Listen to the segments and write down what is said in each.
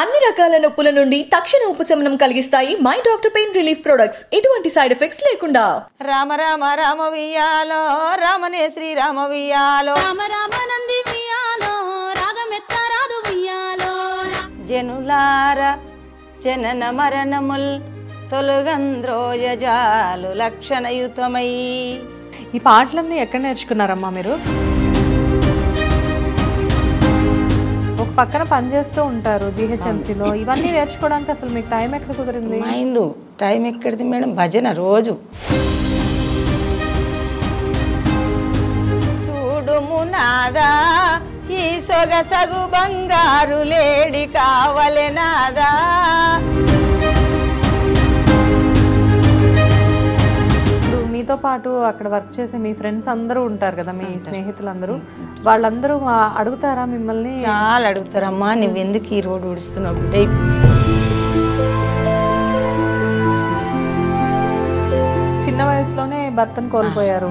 అన్ని రకాల నొప్పుల నుండి తక్షణ ఉపశమనం కలిగిస్తాయి my doctor pain relief products ఎటువంటి సైడ్ ఎఫెక్ట్స్ లేకుండా రామ రామ రామ వియాలో రామనే శ్రీ రామ వియాలో రామ రామ నంది వియాలో రాగమెత్త రాదు వియాలో జనులార జనన మరణముల్ తొలుగంద్రోయజాలు లక్షణయుతమై ఈ పాటలన్నీ ఎక్కడ నేర్చుకున్నారమ్మా మీరు పక్కన పనిచేస్తూ ఉంటారు జీహెచ్ఎంసీలో ఇవన్నీ నేర్చుకోవడానికి అసలు మీకు టైం ఎక్కడ కుదిరింది మైండ్ టైం ఎక్కడిది మేడం భజన రోజు చూడుము నాదా ఈ సొగసగు బంగారు లేడి కావలెనాదా మీతో పాటు అక్కడ వర్క్ చేసే మీ ఫ్రెండ్స్ అందరూ ఉంటారు కదా మీ స్నేహితులందరూ వాళ్ళందరూ అడుగుతారా మిమ్మల్ని చాలా అడుగుతారమ్మా నువ్వు ఎందుకు ఈ రోడ్డు ఊడుస్తున్నావు చిన్న వయసులోనే భర్తను కోల్పోయారు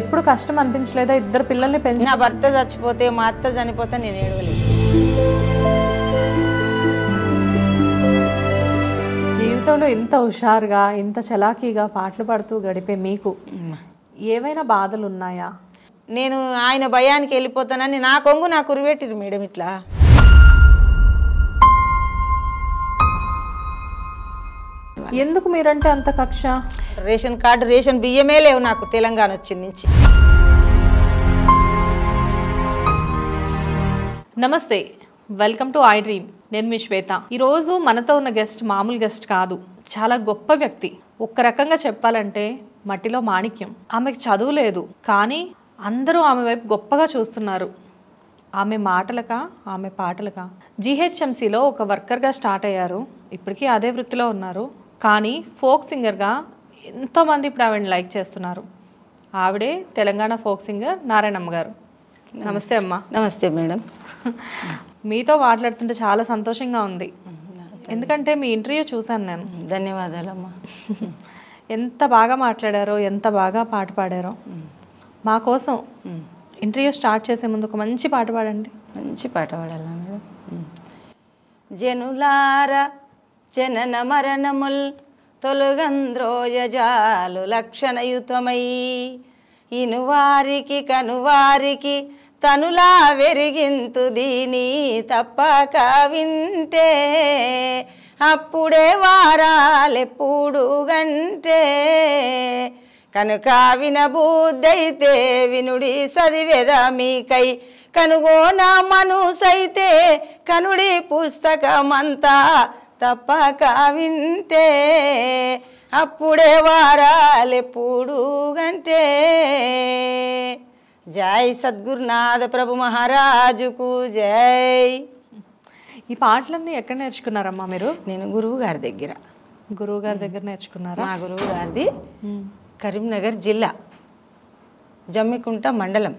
ఎప్పుడు కష్టం అనిపించలేదా ఇద్దరు పిల్లల్ని పెంచిన భర్త చచ్చిపోతే మా అత్త చనిపోతే నేను ఏడవలేదు జీవితంలో ఇంత హుషారుగా ఇంత చలాకీగా పాటలు పాడుతూ గడిపే మీకు ఏవైనా బాధలు ఉన్నాయా నేను ఆయన భయానికి వెళ్ళిపోతానని నా కొంగు నా కురివేటిరు మేడం ఇట్లా ఎందుకు మీరంటే అంత కక్ష రేషన్ కార్డు రేషన్ బియ్యమే లేవు నాకు తెలంగాణ వచ్చిన నుంచి నమస్తే వెల్కమ్ టు ఐ డ్రీమ్ నేను మీ శ్వేత ఈరోజు మనతో ఉన్న గెస్ట్ మామూలు గెస్ట్ కాదు చాలా గొప్ప వ్యక్తి ఒక్క రకంగా చెప్పాలంటే మట్టిలో మాణిక్యం ఆమెకు చదువు లేదు కానీ అందరూ ఆమె వైపు గొప్పగా చూస్తున్నారు ఆమె మాటలక ఆమె పాటలక జిహెచ్ఎంసీలో ఒక వర్కర్గా స్టార్ట్ అయ్యారు ఇప్పటికీ అదే వృత్తిలో ఉన్నారు కానీ ఫోక్ సింగర్గా ఎంతోమంది ఇప్పుడు ఆవిడని లైక్ చేస్తున్నారు ఆవిడే తెలంగాణ ఫోక్ సింగర్ నారాయణమ్మ గారు నమస్తే అమ్మ నమస్తే మేడం మీతో మాట్లాడుతుంటే చాలా సంతోషంగా ఉంది ఎందుకంటే మీ ఇంటర్వ్యూ చూశాను నేను అమ్మా ఎంత బాగా మాట్లాడారో ఎంత బాగా పాట పాడారో మా కోసం ఇంటర్వ్యూ స్టార్ట్ చేసే ముందు ఒక మంచి పాట పాడండి మంచి పాట పాడాల జనులార జనన మరణముల్ తొలుగంద్రోయజాలు లక్షణయుతమై ఇనువారికి కనువారికి తనులా వెరిగింతు దీని తప్పక వింటే అప్పుడే వారాలెప్పుడు గంటే కనుక వినబూద్దైతే వినుడి సదివెద మీకై కనుగోన మనుసైతే కనుడి పుస్తకమంతా తప్పక వింటే అప్పుడే వారాలెప్పుడు గంటే జై సద్గురునాథ ప్రభు మహారాజుకు జై ఈ పాటలన్నీ ఎక్కడ నేర్చుకున్నారమ్మా మీరు నేను గురువు గారి దగ్గర గురువు గారి దగ్గర నేర్చుకున్నారా మా గురువు గారిది కరీంనగర్ జిల్లా జమ్మికుంట మండలం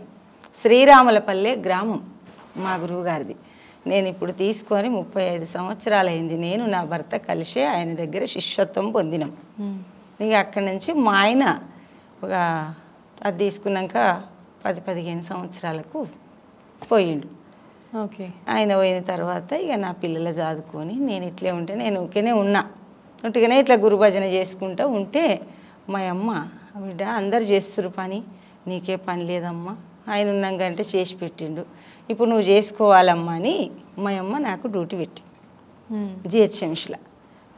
శ్రీరాములపల్లె గ్రామం మా గురువు గారిది నేను ఇప్పుడు తీసుకొని ముప్పై ఐదు సంవత్సరాలైంది నేను నా భర్త కలిసి ఆయన దగ్గర శిష్యత్వం పొందినాం ఇక అక్కడి నుంచి మా ఆయన ఒక అది తీసుకున్నాక పది పదిహేను సంవత్సరాలకు పోయిండు ఓకే ఆయన పోయిన తర్వాత ఇక నా పిల్లల చదువుకొని నేను ఇట్లే ఉంటే నేను ఊరికేనే ఉన్నా ఉంటేనే ఇట్లా గురుభజన చేసుకుంటూ ఉంటే మా అమ్మ బిడ్డ అందరు చేస్తురు పని నీకే పని లేదమ్మా ఆయన ఉన్నాకంటే చేసి పెట్టిండు ఇప్పుడు నువ్వు చేసుకోవాలమ్మా అని మా అమ్మ నాకు డ్యూటీ పెట్టి జిహెచ్ఎంసీలో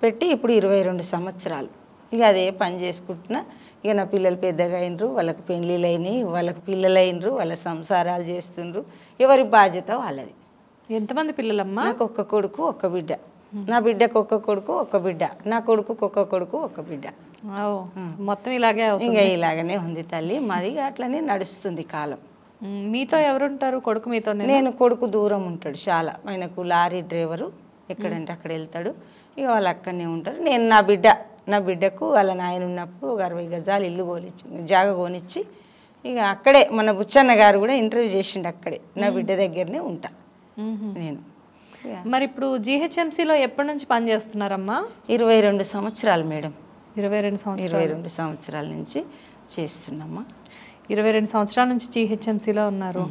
పెట్టి ఇప్పుడు ఇరవై రెండు సంవత్సరాలు ఇక అదే పని చేసుకుంటున్నా ఇక నా పిల్లలు పెద్దగా అయినరు వాళ్ళకి పెళ్ళిళ్ళు అయినాయి వాళ్ళకి పిల్లలు అయినరు వాళ్ళ సంసారాలు చేస్తుండ్రు ఎవరి బాధ్యత వాళ్ళది ఎంతమంది పిల్లలమ్మా నాకు ఒక్క కొడుకు ఒక్క బిడ్డ నా బిడ్డకు ఒక్క కొడుకు ఒక్క బిడ్డ నా కొడుకు ఒక్క కొడుకు ఒక్క బిడ్డ మొత్తం ఇలాగే ఇంకా ఇలాగనే ఉంది తల్లి మాది అట్లనే నడుస్తుంది కాలం మీతో ఎవరుంటారు కొడుకు మీతో నేను కొడుకు దూరం ఉంటాడు చాలా ఆయనకు లారీ డ్రైవరు ఎక్కడంటే అక్కడ వెళ్తాడు ఇక వాళ్ళు అక్కడనే ఉంటారు నేను నా బిడ్డ నా బిడ్డకు వాళ్ళ నాయన ఉన్నప్పుడు ఒక అరవై గజాలు ఇల్లు కోనిచ్చి జాగ కోనిచ్చి ఇక అక్కడే మన బుచ్చన్న గారు కూడా ఇంటర్వ్యూ చేసిండు అక్కడే నా బిడ్డ దగ్గరనే ఉంటా నేను మరి ఇప్పుడు జిహెచ్ఎంసీలో ఎప్పటి నుంచి పనిచేస్తున్నారమ్మా ఇరవై రెండు సంవత్సరాలు మేడం ఇరవై రెండు ఇరవై రెండు సంవత్సరాల నుంచి చేస్తున్నామ్మా ఇరవై రెండు సంవత్సరాల నుంచి జిహెచ్ఎంసీలో ఉన్నారు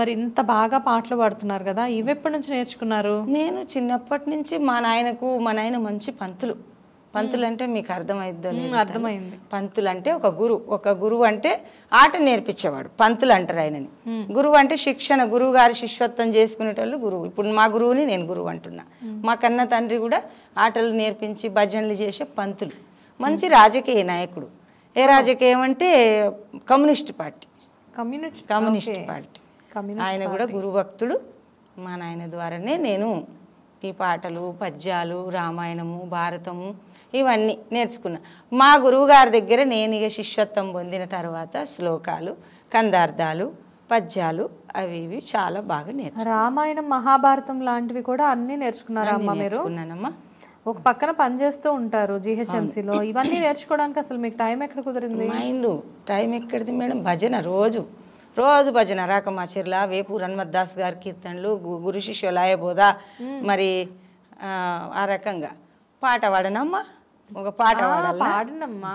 మరి ఇంత బాగా పాటలు పాడుతున్నారు కదా ఇవి ఎప్పటి నుంచి నేర్చుకున్నారు నేను చిన్నప్పటి నుంచి మా నాయనకు మా నాయన మంచి పంతులు పంతులు అంటే మీకు అర్థమైద్దో అర్థమైంది పంతులు అంటే ఒక గురువు ఒక గురువు అంటే ఆట నేర్పించేవాడు పంతులు అంటారు ఆయనని గురువు అంటే శిక్షణ గురువు గారి శిష్యత్వం చేసుకునేటోళ్ళు గురువు ఇప్పుడు మా గురువుని నేను గురువు అంటున్నా మా కన్న తండ్రి కూడా ఆటలు నేర్పించి భజనలు చేసే పంతులు మంచి రాజకీయ నాయకుడు ఏ రాజకీయం అంటే communist party communist communist party ఆయన కూడా గురుభక్తుడు మా నాయన ద్వారానే నేను ఈ పాటలు పద్యాలు రామాయణము భారతము ఇవన్నీ నేర్చుకున్నా మా గురువుగారి దగ్గర నేను ఇక శిష్యత్వం పొందిన తర్వాత శ్లోకాలు కందార్థాలు పద్యాలు అవి ఇవి చాలా బాగా నేర్చు రామాయణం మహాభారతం లాంటివి కూడా అన్నీ నేర్చుకున్నారమ్మా మీరు ఒక పక్కన పని చేస్తూ ఉంటారు జిహెచ్ఎంసీలో ఇవన్నీ నేర్చుకోవడానికి అసలు మీకు టైం ఎక్కడ కుదిరింది మైండ్ టైం ఎక్కడిది మేడం భజన రోజు రోజు భజన రాకమాచిర్ల వేపు రన్మద్దాస్ గారి కీర్తనలు గురు శిష్యులాయబోధ మరి ఆ రకంగా పాట పాడనమ్మా ఒక పాట పాడినమ్మా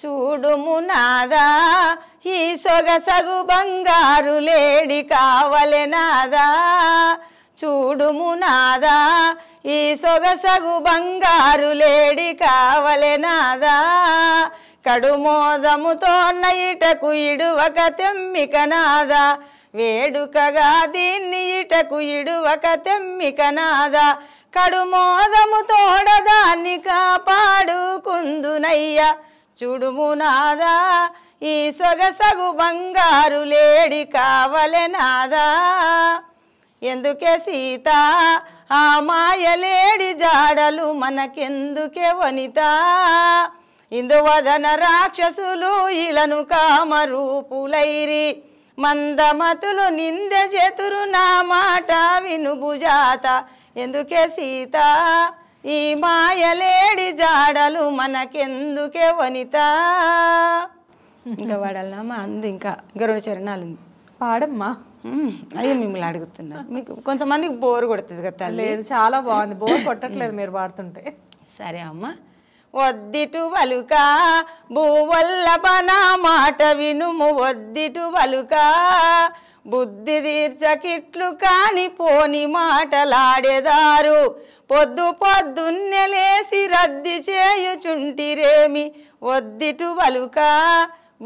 చూడుము నాదా ఈ సొగసగు బంగారు లేడి కావలె నాదా చూడుము నాదా ఈ సొగసగు బంగారు లేడి కావలె నాదా కడుమోదముతో నయిటకు ఇడువక తెమ్మిక నాదా వేడుకగా దీన్ని ఇటకు ఇడువక తెమ్మిక నాదా కడుమోదము తోడదాన్ని కాపాడుకుందునయ్యా చుడుమునాదా ఈ సొగసగు బంగారు లేడి కావలెనాదా ఎందుకే సీత ఆ లేడి జాడలు మనకెందుకే వనిత ఇందువదన రాక్షసులు ఇలను కామరూపులైరి మందమతులు నిందె చేతురు నా మాట వినుభుజాత ఎందుకే సీత ఈ మాయలేడి జాడలు మనకెందుకే వనిత ఇంకా వాడాలమ్మా అంది ఇంకా ఇంకా రెండు చరణాలు ఉంది పాడమ్మా అయ్యో మిమ్మల్ని అడుగుతున్నా మీకు కొంతమందికి బోర్ కొడుతుంది కదా లేదు చాలా బాగుంది బోర్ కొట్టట్లేదు మీరు పాడుతుంటే సరే అమ్మ వద్దిటు వలుక భూవల్లభ నా మాట వినుము వద్దిటు వలుక బుద్ధి తీర్చకిట్లు కాని పోని మాటలాడేదారు పొద్దు పొద్దున్నే లేసి రద్ది చేయుచుంటిరేమి వద్దిటు వలుక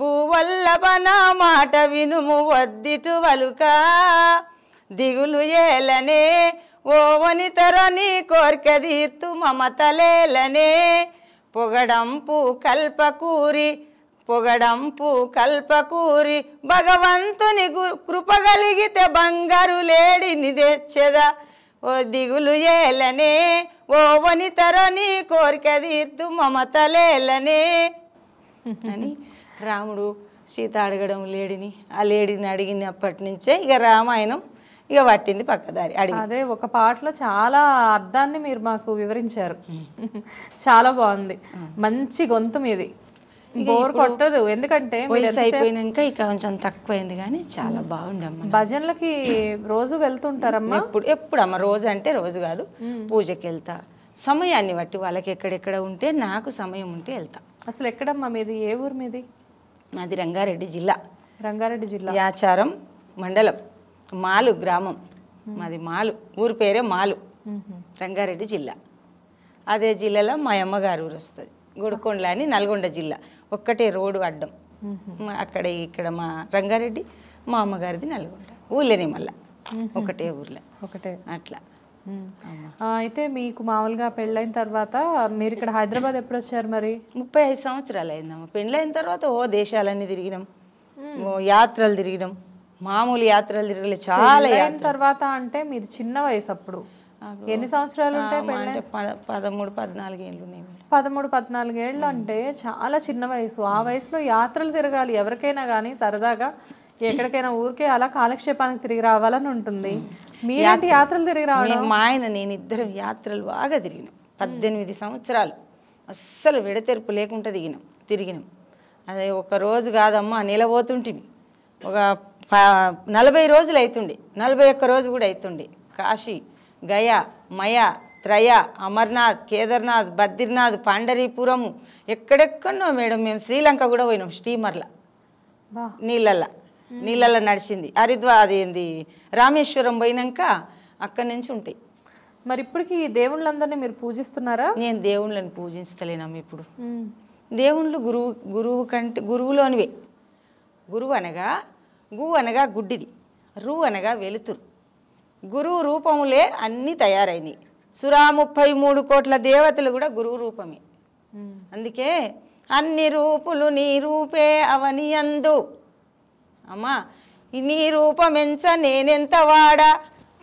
భూవల్లభ నా మాట వినుము వద్దిటు వలుక దిగులు ఏలనే ఓవని తరని తీర్తు మమతలేలనే పొగడంపు కల్పకూరి పొగడంపు కల్పకూరి భగవంతుని కృపగలిగితే బంగారు లేడి నిదెచ్చెదా ఓ దిగులు ఏలనే ఓ వనితరని కోరిక తీర్తు మమతలేలనే అని రాముడు సీత అడగడం లేడిని ఆ లేడిని అడిగినప్పటి నుంచే ఇక రామాయణం ఇక పట్టింది పక్కదారి అడిగి అదే ఒక పాటలో చాలా అర్థాన్ని మీరు మాకు వివరించారు చాలా బాగుంది మంచి గొంతు మీది బోర్ కొట్టదు ఎందుకంటే అయిపోయినాక ఇక కొంచెం తక్కువైంది కానీ చాలా బాగుండమ్మా భజనలకి రోజు వెళ్తుంటారమ్మా ఎప్పుడు ఎప్పుడమ్మా రోజు అంటే రోజు కాదు పూజకి వెళ్తా సమయాన్ని బట్టి వాళ్ళకి ఎక్కడెక్కడ ఉంటే నాకు సమయం ఉంటే వెళ్తా అసలు ఎక్కడమ్మా మీది ఏ ఊరు మీది అది రంగారెడ్డి జిల్లా రంగారెడ్డి జిల్లా యాచారం మండలం మాలు గ్రామం మాది మాలు ఊరి పేరే మాలు రంగారెడ్డి జిల్లా అదే జిల్లాలో మా అమ్మగారు ఊరు వస్తుంది గుడికొండలని అని నల్గొండ జిల్లా ఒక్కటే రోడ్డు అడ్డం అక్కడ ఇక్కడ మా రంగారెడ్డి మా అమ్మగారిది నల్గొండ ఊళ్ళోనే మళ్ళా ఒకటే ఊర్లో ఒకటే అట్లా అయితే మీకు మామూలుగా పెళ్ళైన తర్వాత మీరు ఇక్కడ హైదరాబాద్ ఎప్పుడు వచ్చారు మరి ముప్పై ఐదు సంవత్సరాలు అయిందమ్మా పెళ్ళైన తర్వాత ఓ దేశాలన్నీ తిరిగినాం యాత్రలు తిరిగినాం మామూలు యాత్రలు తిరగలే చాలా తర్వాత అంటే మీరు చిన్న వయసు అప్పుడు ఎన్ని సంవత్సరాలు ఉంటాయి పదమూడు పద్నాలుగు ఏళ్ళు పదమూడు పద్నాలుగు ఏళ్ళు అంటే చాలా చిన్న వయసు ఆ వయసులో యాత్రలు తిరగాలి ఎవరికైనా కానీ సరదాగా ఎక్కడికైనా ఊరికే అలా కాలక్షేపానికి తిరిగి రావాలని ఉంటుంది మీరేంటి యాత్రలు తిరిగి రావడం మా ఆయన నేను ఇద్దరు యాత్రలు బాగా తిరిగినాం పద్దెనిమిది సంవత్సరాలు అస్సలు విడతెరుపు లేకుండా దిగినాం తిరిగినాం అదే ఒక రోజు కాదమ్మా నిలబోతుంటిమి ఒక నలభై రోజులు అవుతుండే నలభై ఒక్క రోజు కూడా అవుతుండే కాశీ గయ మయ త్రయ అమర్నాథ్ కేదర్నాథ్ బద్రీనాథ్ పాండరీపురము ఎక్కడెక్కడో మేడం మేము శ్రీలంక కూడా పోయినాం స్టీమర్ల నీళ్ళల్లో నీళ్ళల్లో నడిచింది హరిద్వా అదేంది రామేశ్వరం పోయినాక అక్కడి నుంచి ఉంటాయి మరి ఇప్పటికీ దేవుళ్ళందరినీ మీరు పూజిస్తున్నారా నేను దేవుళ్ళని పూజించలేనమ్మ ఇప్పుడు దేవుళ్ళు గురువు గురువు కంటే గురువులోనివే గురువు అనగా గు అనగా గుడ్డిది రు అనగా వెలుతురు గురువు రూపములే అన్నీ తయారైనవి సురా ముప్పై మూడు కోట్ల దేవతలు కూడా గురువు రూపమే అందుకే అన్ని రూపులు నీ రూపే అవని అందు అమ్మా నీ రూపమెంచ నేనెంత వాడా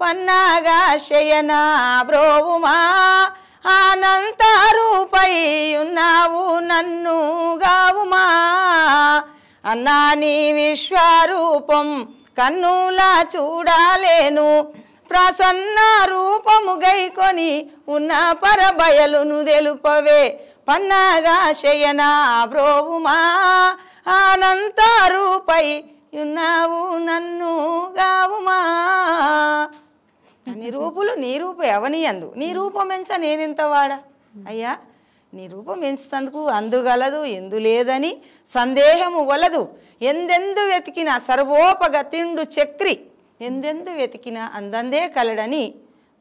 పన్నాగా శయనా బ్రోవుమా ఆనంత రూపై ఉన్నావు నన్ను గావుమా అన్నా నీ విశ్వరూపం కన్నులా చూడాలేను ప్రసన్న రూపము గైకొని ఉన్న పరబయలును తెలుపవే పన్నాగా శయనా బ్రోవుమా అనంత రూపై ఉన్నావు నన్ను గావుమా నీ రూపులు నీ రూపు అందు నీ రూపం ఎంచ నేనెంత వాడా అయ్యా నీ రూపం ఎంచుతందుకు అందుగలదు ఎందు లేదని సందేహము వలదు ఎందెందు వెతికిన సర్వోపగతిండు చక్రి ఎందెందు వెతికినా అందందే కలడని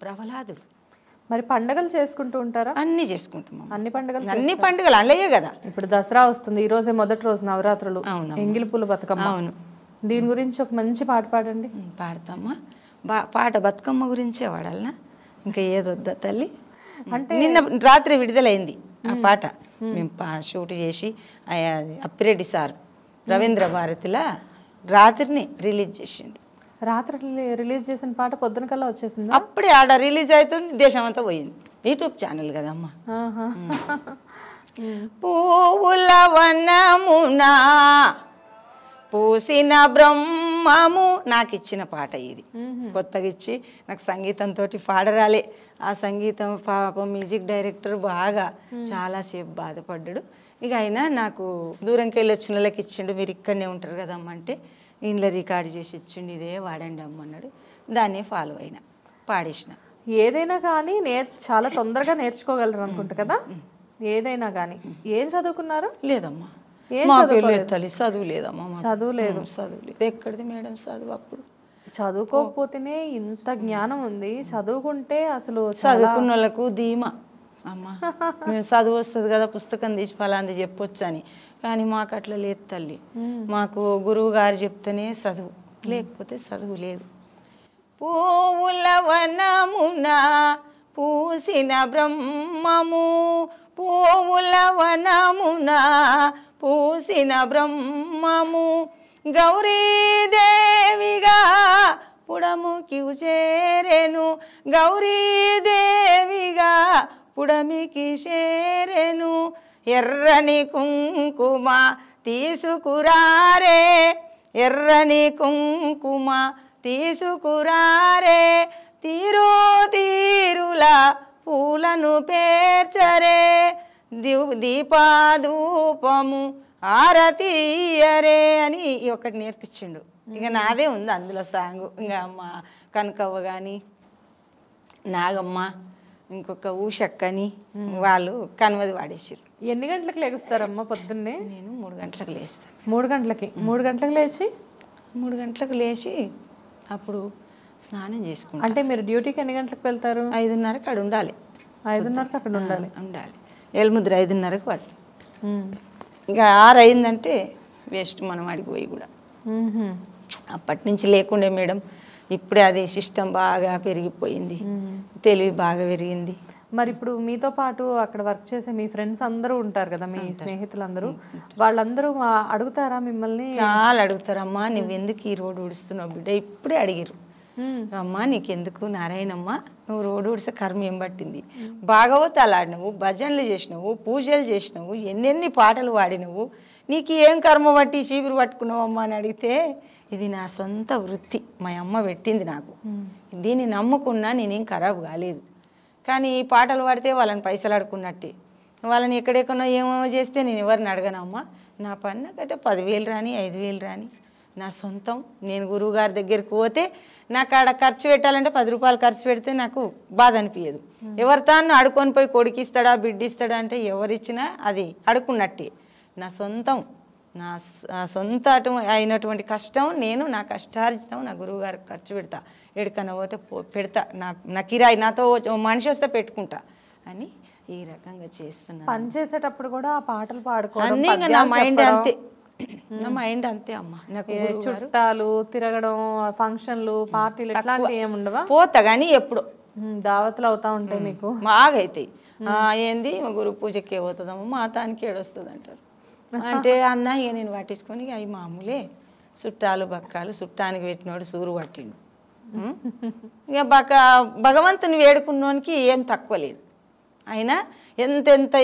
ప్రహ్లాదుడు మరి పండగలు చేసుకుంటూ ఉంటారా అన్ని చేసుకుంటాము అన్ని పండుగలు అన్ని పండుగలు అలయ్యే కదా ఇప్పుడు దసరా వస్తుంది ఈ రోజే మొదటి రోజు నవరాత్రులు ఎంగిలి పూలు బతుకమ్మ అవును దీని గురించి ఒక మంచి పాట పాడండి పాడతామా పాట బతుకమ్మ గురించే వాడాలనా ఇంకా ఏదొద్దా తల్లి అంటే నిన్న రాత్రి విడుదలైంది ఆ పాట మేము షూట్ చేసి అప్పిరెడ్డి సార్ రవీంద్ర భారతిలా రాత్రిని రిలీజ్ చేసిండు రాత్రి రిలీజ్ చేసిన పాట పొద్దున కల్లా వచ్చేసింది అప్పుడే ఆడ రిలీజ్ అవుతుంది దేశం అంతా పోయింది యూట్యూబ్ ఛానల్ కదమ్మా పూవుల వనమునా పూసిన బ్రహ్మము నాకు ఇచ్చిన పాట ఇది కొత్తగా ఇచ్చి నాకు సంగీతంతో పాడరాలే ఆ సంగీతం పాప మ్యూజిక్ డైరెక్టర్ బాగా చాలాసేపు బాధపడ్డాడు ఇక అయినా నాకు దూరంకి వెళ్ళి వచ్చిన వాళ్ళకి ఇచ్చిండు మీరు ఇక్కడనే ఉంటారు కదమ్మంటే ఇంట్లో రికార్డ్ చేసి ఇచ్చిండి ఇదే వాడండి అమ్మన్నాడు దాన్ని ఫాలో అయినా పాడేసిన ఏదైనా కానీ నేర్ చాలా తొందరగా నేర్చుకోగలరు అనుకుంటా కదా ఏదైనా కానీ ఏం చదువుకున్నారు లేదమ్మా ఏం లేదు తల్లి చదువు లేదమ్మా చదువు లేదు చదువు లేదు ఎక్కడిది మేడం చదువు అప్పుడు చదువుకోకపోతేనే ఇంత జ్ఞానం ఉంది చదువుకుంటే అసలు చదువుకున్న వాళ్ళకు ధీమా అమ్మా మేము చదువు వస్తుంది కదా పుస్తకం తీసి ఫలాంది చెప్పొచ్చు అని కానీ మాకు అట్లా లేదు తల్లి మాకు గురువు గారు చెప్తేనే చదువు లేకపోతే చదువు లేదు పూవుల వనమున పూసిన బ్రహ్మము పూవుల వనమున పూసిన బ్రహ్మము గౌరీదేవిగా పుడముకివు చేరెను గౌరీదేవిగా పుడమికి చేరెను ఎర్రని కుంకుమ తీసుకురారే ఎర్రని కుంకుమ తీసుకురారే తీరు తీరుల పూలను పేర్చరే దీపాధూపము ఆరతీయరే అని ఒకటి నేర్పించిండు ఇక నాదే ఉంది అందులో సాంగ్ ఇంకా అమ్మ కనకవ్వ కానీ నాగమ్మ ఇంకొక ఊషక్కని వాళ్ళు కనుమది వాడేసారు ఎన్ని గంటలకు లేగుస్తారమ్మా పొద్దున్నే నేను మూడు గంటలకు లేస్తాను మూడు గంటలకి మూడు గంటలకు లేచి మూడు గంటలకు లేచి అప్పుడు స్నానం చేసుకుంటాను అంటే మీరు డ్యూటీకి ఎన్ని గంటలకు వెళ్తారు ఐదున్నరకు అక్కడ ఉండాలి ఐదున్నరకు అక్కడ ఉండాలి ఉండాలి ఏళ్ళముద్ర ఐదున్నరకు వాడు ఇంకా ఆరు అయిందంటే వేస్ట్ మనం అడిగి పోయి కూడా అప్పటి నుంచి లేకుండే మేడం ఇప్పుడే అది సిస్టమ్ బాగా పెరిగిపోయింది తెలివి బాగా పెరిగింది మరి ఇప్పుడు మీతో పాటు అక్కడ వర్క్ చేసే మీ ఫ్రెండ్స్ అందరూ ఉంటారు కదా మీ స్నేహితులందరూ వాళ్ళందరూ అడుగుతారా మిమ్మల్ని చాలా అడుగుతారమ్మా నువ్వెందుకు ఈ రోడ్డు ఉడుస్తున్నావు బిడ్డ ఇప్పుడే అడిగిరు అమ్మా నీకెందుకు నారాయణమ్మ నువ్వు రోడ్డు ఊడిసే కర్మ ఏం పట్టింది భాగవతాలు ఆడినవు భజనలు చేసినవు పూజలు చేసినవు ఎన్నెన్ని పాటలు పాడినవు నీకు ఏం కర్మ పట్టి చీపురు పట్టుకున్నావమ్మా అని అడిగితే ఇది నా సొంత వృత్తి మా అమ్మ పెట్టింది నాకు దీన్ని నమ్ముకున్నా నేనేం ఖరాబ్ కాలేదు కానీ ఈ పాటలు పాడితే వాళ్ళని పైసలు అడుకున్నట్టే వాళ్ళని ఎక్కడెక్కడో ఏమేమో చేస్తే నేను ఎవరిని అడగనమ్మా నా పన్నకైతే నాకైతే పదివేలు రాని ఐదు వేలు రాని నా సొంతం నేను గురువుగారి దగ్గరికి పోతే నాకు ఆడ ఖర్చు పెట్టాలంటే పది రూపాయలు ఖర్చు పెడితే నాకు బాధ అనిపించదు ఎవరితో తాను అడుకొని పోయి కొడుకిస్తాడా బిడ్డిస్తాడా అంటే ఎవరిచ్చినా అది అడుకున్నట్టే నా సొంతం నా సొంత అయినటువంటి కష్టం నేను నా కష్టార్జితం నా గురువుగారికి ఖర్చు పెడతా ఎక్కడికన్నా పోతే పెడతా నా నా కిరాయి నాతో మనిషి వస్తే పెట్టుకుంటా అని ఈ రకంగా చేస్తున్నా పని చేసేటప్పుడు కూడా ఆ పాటలు పాడుకోవడం నా మైండ్ అంతే నా మైండ్ అంతే అమ్మా నాకు చుట్టాలు తిరగడం ఫంక్షన్లు పార్టీలు ఎట్లాంటివి ఏమి ఉండవా పోతా గానీ ఎప్పుడు దావతులు అవుతా ఉంటాయి మీకు బాగా అవుతాయి ఏంది గురు పూజకి ఏమవుతుందమ్మా మా తానికి ఏడొస్తుంది అంటారు అంటే అన్న ఇక నేను పట్టించుకొని అవి మామూలే చుట్టాలు బక్కాలు చుట్టానికి పెట్టినోడు సూరు పట్టిండు ఇక బక భగవంతుని వేడుకున్నోనికి ఏం తక్కువ లేదు ఆయన ఎంతెంత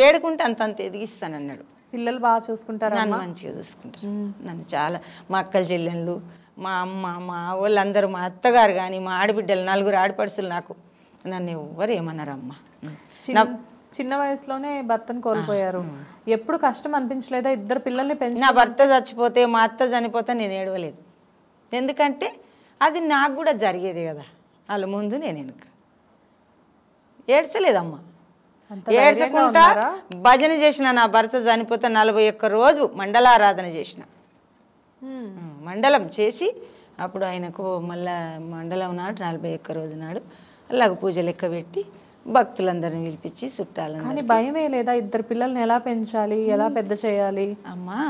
వేడుకుంటే అంతంత ఎదిగిస్తాను అన్నాడు పిల్లలు బాగా చూసుకుంటారు నన్ను మంచిగా చూసుకుంటారు నన్ను చాలా మా అక్కల చెల్లెళ్ళు మా అమ్మ మా వాళ్ళందరూ మా అత్తగారు కానీ మా ఆడబిడ్డలు నలుగురు ఆడపడుచులు నాకు నన్ను ఎవ్వరు ఏమన్నారమ్మా చిన్న వయసులోనే భర్తను కోల్పోయారు ఎప్పుడు కష్టం అనిపించలేదా ఇద్దరు పిల్లల్ని పెంచి నా భర్త చచ్చిపోతే మా అత్త చనిపోతే నేను ఏడవలేదు ఎందుకంటే అది నాకు కూడా జరిగేది కదా వాళ్ళ ముందు నేను వెనుక ఏడ్చలేదమ్మా ఏడ్చకుండా భజన చేసిన నా భర్త చనిపోతే నలభై ఒక్క రోజు మండలారాధన చేసిన మండలం చేసి అప్పుడు ఆయనకు మళ్ళా మండలం నాడు నలభై ఒక్క రోజు నాడు అలాగ పూజ లెక్క పెట్టి భక్తులందరిని పిలిపించి చుట్టాలని భయమే లేదా ఇద్దరు పిల్లల్ని ఎలా పెంచాలి ఎలా పెద్ద చేయాలి అమ్మా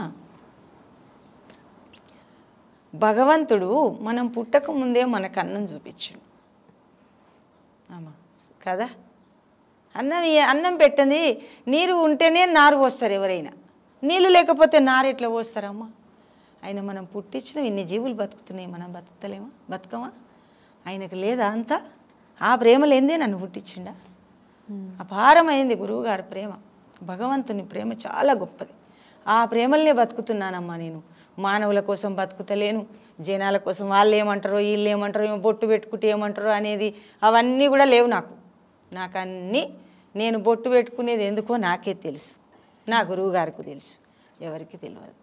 భగవంతుడు మనం పుట్టక ముందే మన కన్నం చూపించాడు ఆమా కదా అన్నం అన్నం పెట్టింది నీరు ఉంటేనే నారు పోస్తారు ఎవరైనా నీళ్ళు లేకపోతే నారు ఎట్లా పోస్తారమ్మా ఆయన మనం పుట్టించిన ఇన్ని జీవులు బతుకుతున్నాయి మనం బతుకుతలేమా బతుకమా ఆయనకు లేదా అంతా ఆ ప్రేమ లేదే నన్ను పుట్టించిండా అపారమైంది గురువుగారి ప్రేమ భగవంతుని ప్రేమ చాలా గొప్పది ఆ ప్రేమల్నే బతుకుతున్నానమ్మా నేను మానవుల కోసం బతుకుతలేను జనాల కోసం వాళ్ళు ఏమంటారో వీళ్ళు ఏమంటారో ఏమో బొట్టు పెట్టుకుంటే ఏమంటారో అనేది అవన్నీ కూడా లేవు నాకు నాకు అన్నీ నేను బొట్టు పెట్టుకునేది ఎందుకో నాకే తెలుసు నా గురువు గారికి తెలుసు ఎవరికి తెలియదు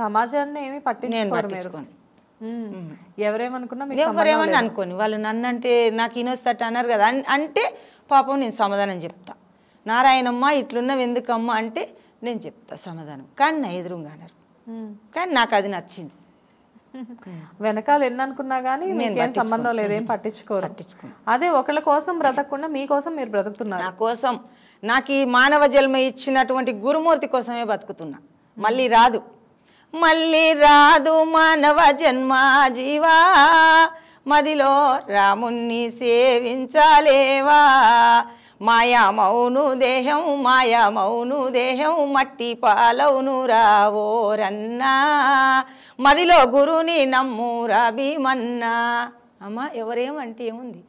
సమాజాన్ని ఏమి పట్టి నేను పట్టించుకోను ఎవరేమనుకున్నా ఎవరేమన్నా అనుకోని వాళ్ళు నన్ను అంటే నాకు ఇనొస్తట అన్నారు కదా అంటే పాపం నేను సమాధానం చెప్తా నారాయణమ్మ ఇట్లున్నవి ఎందుకమ్మా అంటే నేను చెప్తా సమాధానం కానీ నా ఎదురుగా అన్నారు కానీ నాకు అది నచ్చింది వెనకాల ఎన్ని అనుకున్నా కానీ మీకేం సంబంధం లేదేం పట్టించుకోరు అదే ఒకళ్ళ కోసం బ్రతకకుండా మీకోసం మీరు బ్రతుకుతున్నారు నా కోసం నాకు ఈ మానవ జన్మ ఇచ్చినటువంటి గురుమూర్తి కోసమే బతుకుతున్నా మళ్ళీ రాదు మళ్ళీ రాదు మానవ జన్మ జీవా మదిలో రాముణ్ణి సేవించాలేవా మాయామౌను దేహం మాయామౌను దేహం మట్టి పాలవును రావోరన్నా మదిలో గురుని నమ్మురా భీమన్నా అమ్మ ఎవరేమంటే ఏముంది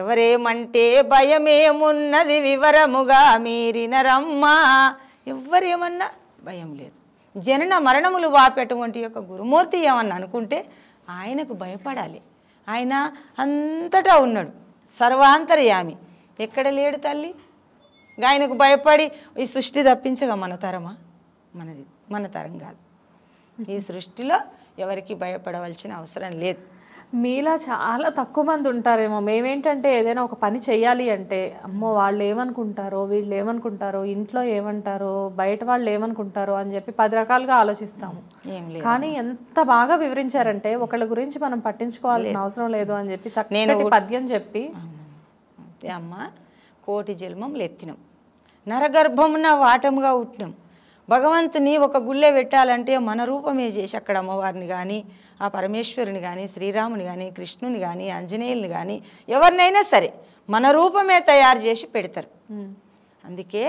ఎవరేమంటే భయమేమున్నది వివరముగా మీరినరమ్మా ఎవ్వరేమన్నా భయం లేదు జనన మరణములు వాపేటువంటి యొక్క గురుమూర్తి ఏమన్నా అనుకుంటే ఆయనకు భయపడాలి ఆయన అంతటా ఉన్నాడు సర్వాంతర్యామి ఎక్కడ లేడు తల్లి ఆయనకు భయపడి ఈ సృష్టి తప్పించగా మన తరమా మనది మన తరం కాదు ఈ సృష్టిలో ఎవరికి భయపడవలసిన అవసరం లేదు మీలా చాలా తక్కువ మంది ఉంటారేమో మేమేంటంటే ఏదైనా ఒక పని చేయాలి అంటే అమ్మో వాళ్ళు ఏమనుకుంటారో వీళ్ళు ఏమనుకుంటారో ఇంట్లో ఏమంటారో బయట వాళ్ళు ఏమనుకుంటారో అని చెప్పి పది రకాలుగా ఆలోచిస్తాము కానీ ఎంత బాగా వివరించారంటే ఒకళ్ళ గురించి మనం పట్టించుకోవాల్సిన అవసరం లేదు అని చెప్పి నేను పద్యం చెప్పి చూస్తే అమ్మ కోటి జన్మములు ఎత్తినాం నరగర్భమున వాటముగా ఉట్టినాం భగవంతుని ఒక గుళ్ళె పెట్టాలంటే మన రూపమే చేసి అక్కడ అమ్మవారిని కానీ ఆ పరమేశ్వరుని కానీ శ్రీరాముని కానీ కృష్ణుని కానీ ఆంజనేయుల్ని కానీ ఎవరినైనా సరే మన రూపమే తయారు చేసి పెడతారు అందుకే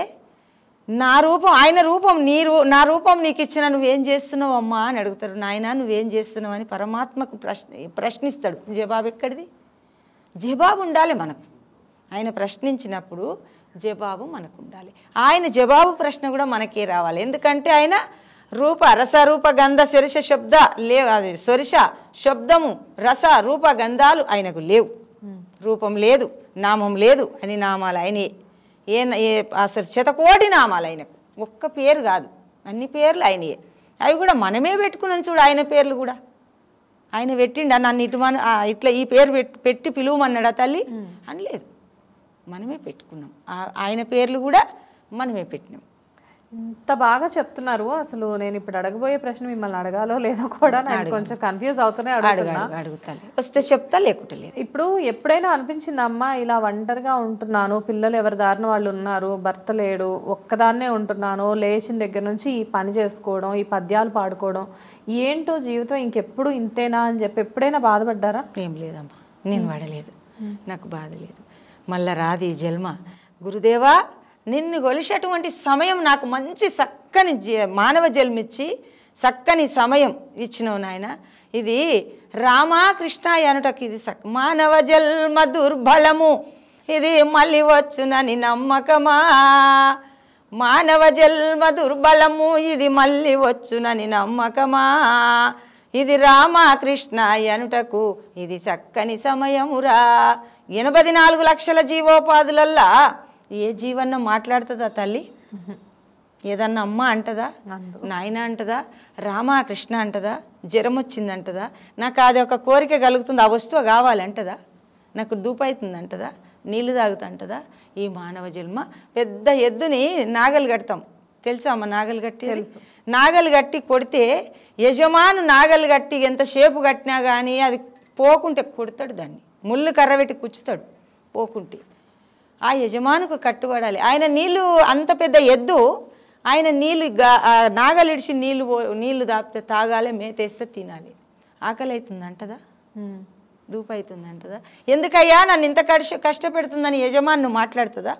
నా రూపం ఆయన రూపం నీ రూ నా రూపం నీకు ఇచ్చిన నువ్వేం చేస్తున్నావు అమ్మా అని అడుగుతారు నాయన నువ్వేం చేస్తున్నావు అని పరమాత్మకు ప్రశ్ ప్రశ్నిస్తాడు జవాబు ఎక్కడిది జవాబు ఉండాలి మనకు ఆయన ప్రశ్నించినప్పుడు జవాబు మనకు ఉండాలి ఆయన జవాబు ప్రశ్న కూడా మనకే రావాలి ఎందుకంటే ఆయన రూప రస రూప గంధ శొరిష శబ్ద లేవు అది సొరిష శబ్దము రస రూప గంధాలు ఆయనకు లేవు రూపం లేదు నామం లేదు అని నామాలు ఆయన ఏ అసలు చెతకోటి నామాలు ఆయనకు ఒక్క పేరు కాదు అన్ని పేర్లు ఆయనయే అవి కూడా మనమే పెట్టుకున్నాం చూడు ఆయన పేర్లు కూడా ఆయన పెట్టిండా నన్ను ఇటు మన ఇట్లా ఈ పేరు పెట్టి పిలువమన్నాడా తల్లి అని లేదు మనమే పెట్టుకున్నాం ఆయన పేర్లు కూడా మనమే పెట్టినాం ఇంత బాగా చెప్తున్నారు అసలు నేను ఇప్పుడు అడగబోయే ప్రశ్న మిమ్మల్ని అడగాలో లేదో కూడా నాకు కొంచెం కన్ఫ్యూజ్ అవుతూనే అడుగుతున్నా వస్తే చెప్తా లేకుంటే లేదు ఇప్పుడు ఎప్పుడైనా అనిపించింది అమ్మ ఇలా ఒంటరిగా ఉంటున్నాను పిల్లలు ఎవరి దారిన వాళ్ళు ఉన్నారు భర్త లేడు ఒక్కదాన్నే ఉంటున్నాను లేచిన దగ్గర నుంచి ఈ పని చేసుకోవడం ఈ పద్యాలు పాడుకోవడం ఏంటో జీవితం ఇంకెప్పుడు ఇంతేనా అని చెప్పి ఎప్పుడైనా బాధపడ్డారా ఏం లేదమ్మా నేను పడలేదు నాకు బాధ లేదు మళ్ళా రాది జన్మ గురుదేవా నిన్ను గొలిసేటువంటి సమయం నాకు మంచి చక్కని మానవ జన్మిచ్చి చక్కని సమయం ఇచ్చినావు నాయన ఇది రామాకృష్ణ అనటకు ఇది మానవ జన్మ దుర్బలము ఇది మళ్ళీ వచ్చునని నమ్మకమా మానవ జన్మ దుర్బలము ఇది మళ్ళీ వచ్చునని నమ్మకమా ఇది రామకృష్ణ అనుటకు ఇది చక్కని సమయమురా ఎనభై నాలుగు లక్షల జీవోపాధులల్లా ఏ జీవన్నో మాట్లాడుతుందా తల్లి ఏదన్నా అమ్మ అంటదా నాయన అంటదా రామా కృష్ణ అంటదా జ్వరం వచ్చిందంటదా నాకు అది ఒక కోరిక కలుగుతుంది ఆ వస్తువు కావాలంటదా నాకు దూపైతుంది అంటదా నీళ్లు తాగుతుంటదా ఈ మానవ జన్మ పెద్ద ఎద్దుని నాగలు కడతాం తెలుసు అమ్మ నాగలు కట్టి తెలుసు నాగలు కట్టి కొడితే యజమాను నాగలు కట్టి ఎంతసేపు కట్టినా కానీ అది పోకుంటే కొడతాడు దాన్ని ముళ్ళు కర్రబెట్టి కుచ్చుతాడు పోకుంటే ఆ యజమానుకు కట్టుబడాలి ఆయన నీళ్ళు అంత పెద్ద ఎద్దు ఆయన నీళ్ళు నాగలిడిచి నీళ్ళు నీళ్లు దాపితే తాగాలి మేతేస్తే తినాలి ఆకలి అవుతుంది అంటదా అవుతుందంటదా అంటదా ఎందుకయ్యా నన్ను ఇంత కష్ట కష్టపెడుతుందని యజమాను మాట్లాడుతుందా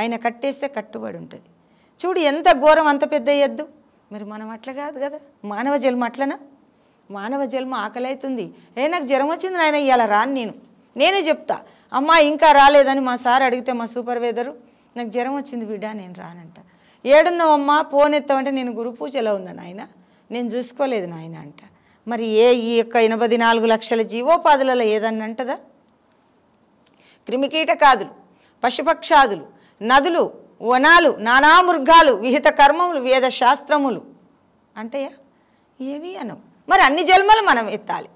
ఆయన కట్టేస్తే కట్టుబడి ఉంటుంది చూడు ఎంత ఘోరం అంత పెద్ద ఎద్దు మరి మనం అట్లా కాదు కదా మానవ జన్మ అట్లనా మానవ జన్మ ఆకలి అవుతుంది ఏ నాకు జ్వరం వచ్చింది నాయన ఇవాళ రాను నేను నేనే చెప్తా అమ్మా ఇంకా రాలేదని మా సార్ అడిగితే మా సూపర్వైజరు నాకు జ్వరం వచ్చింది బిడ్డ నేను రానంట ఏడున్నావమ్మా ఫోన్ ఎత్తామంటే నేను గురు పూజలో ఉన్నాను ఆయన నేను చూసుకోలేదు నాయన అంట మరి ఏ ఈ యొక్క ఎనభై నాలుగు లక్షల జీవోపాధులలో ఏదన్న అంటదా క్రిమికీటకాదులు పశుపక్షాదులు నదులు వనాలు నానా మృగాలు విహిత కర్మములు వేద శాస్త్రములు అంటేయా ఏవి అనవు మరి అన్ని జన్మలు మనం ఎత్తాలి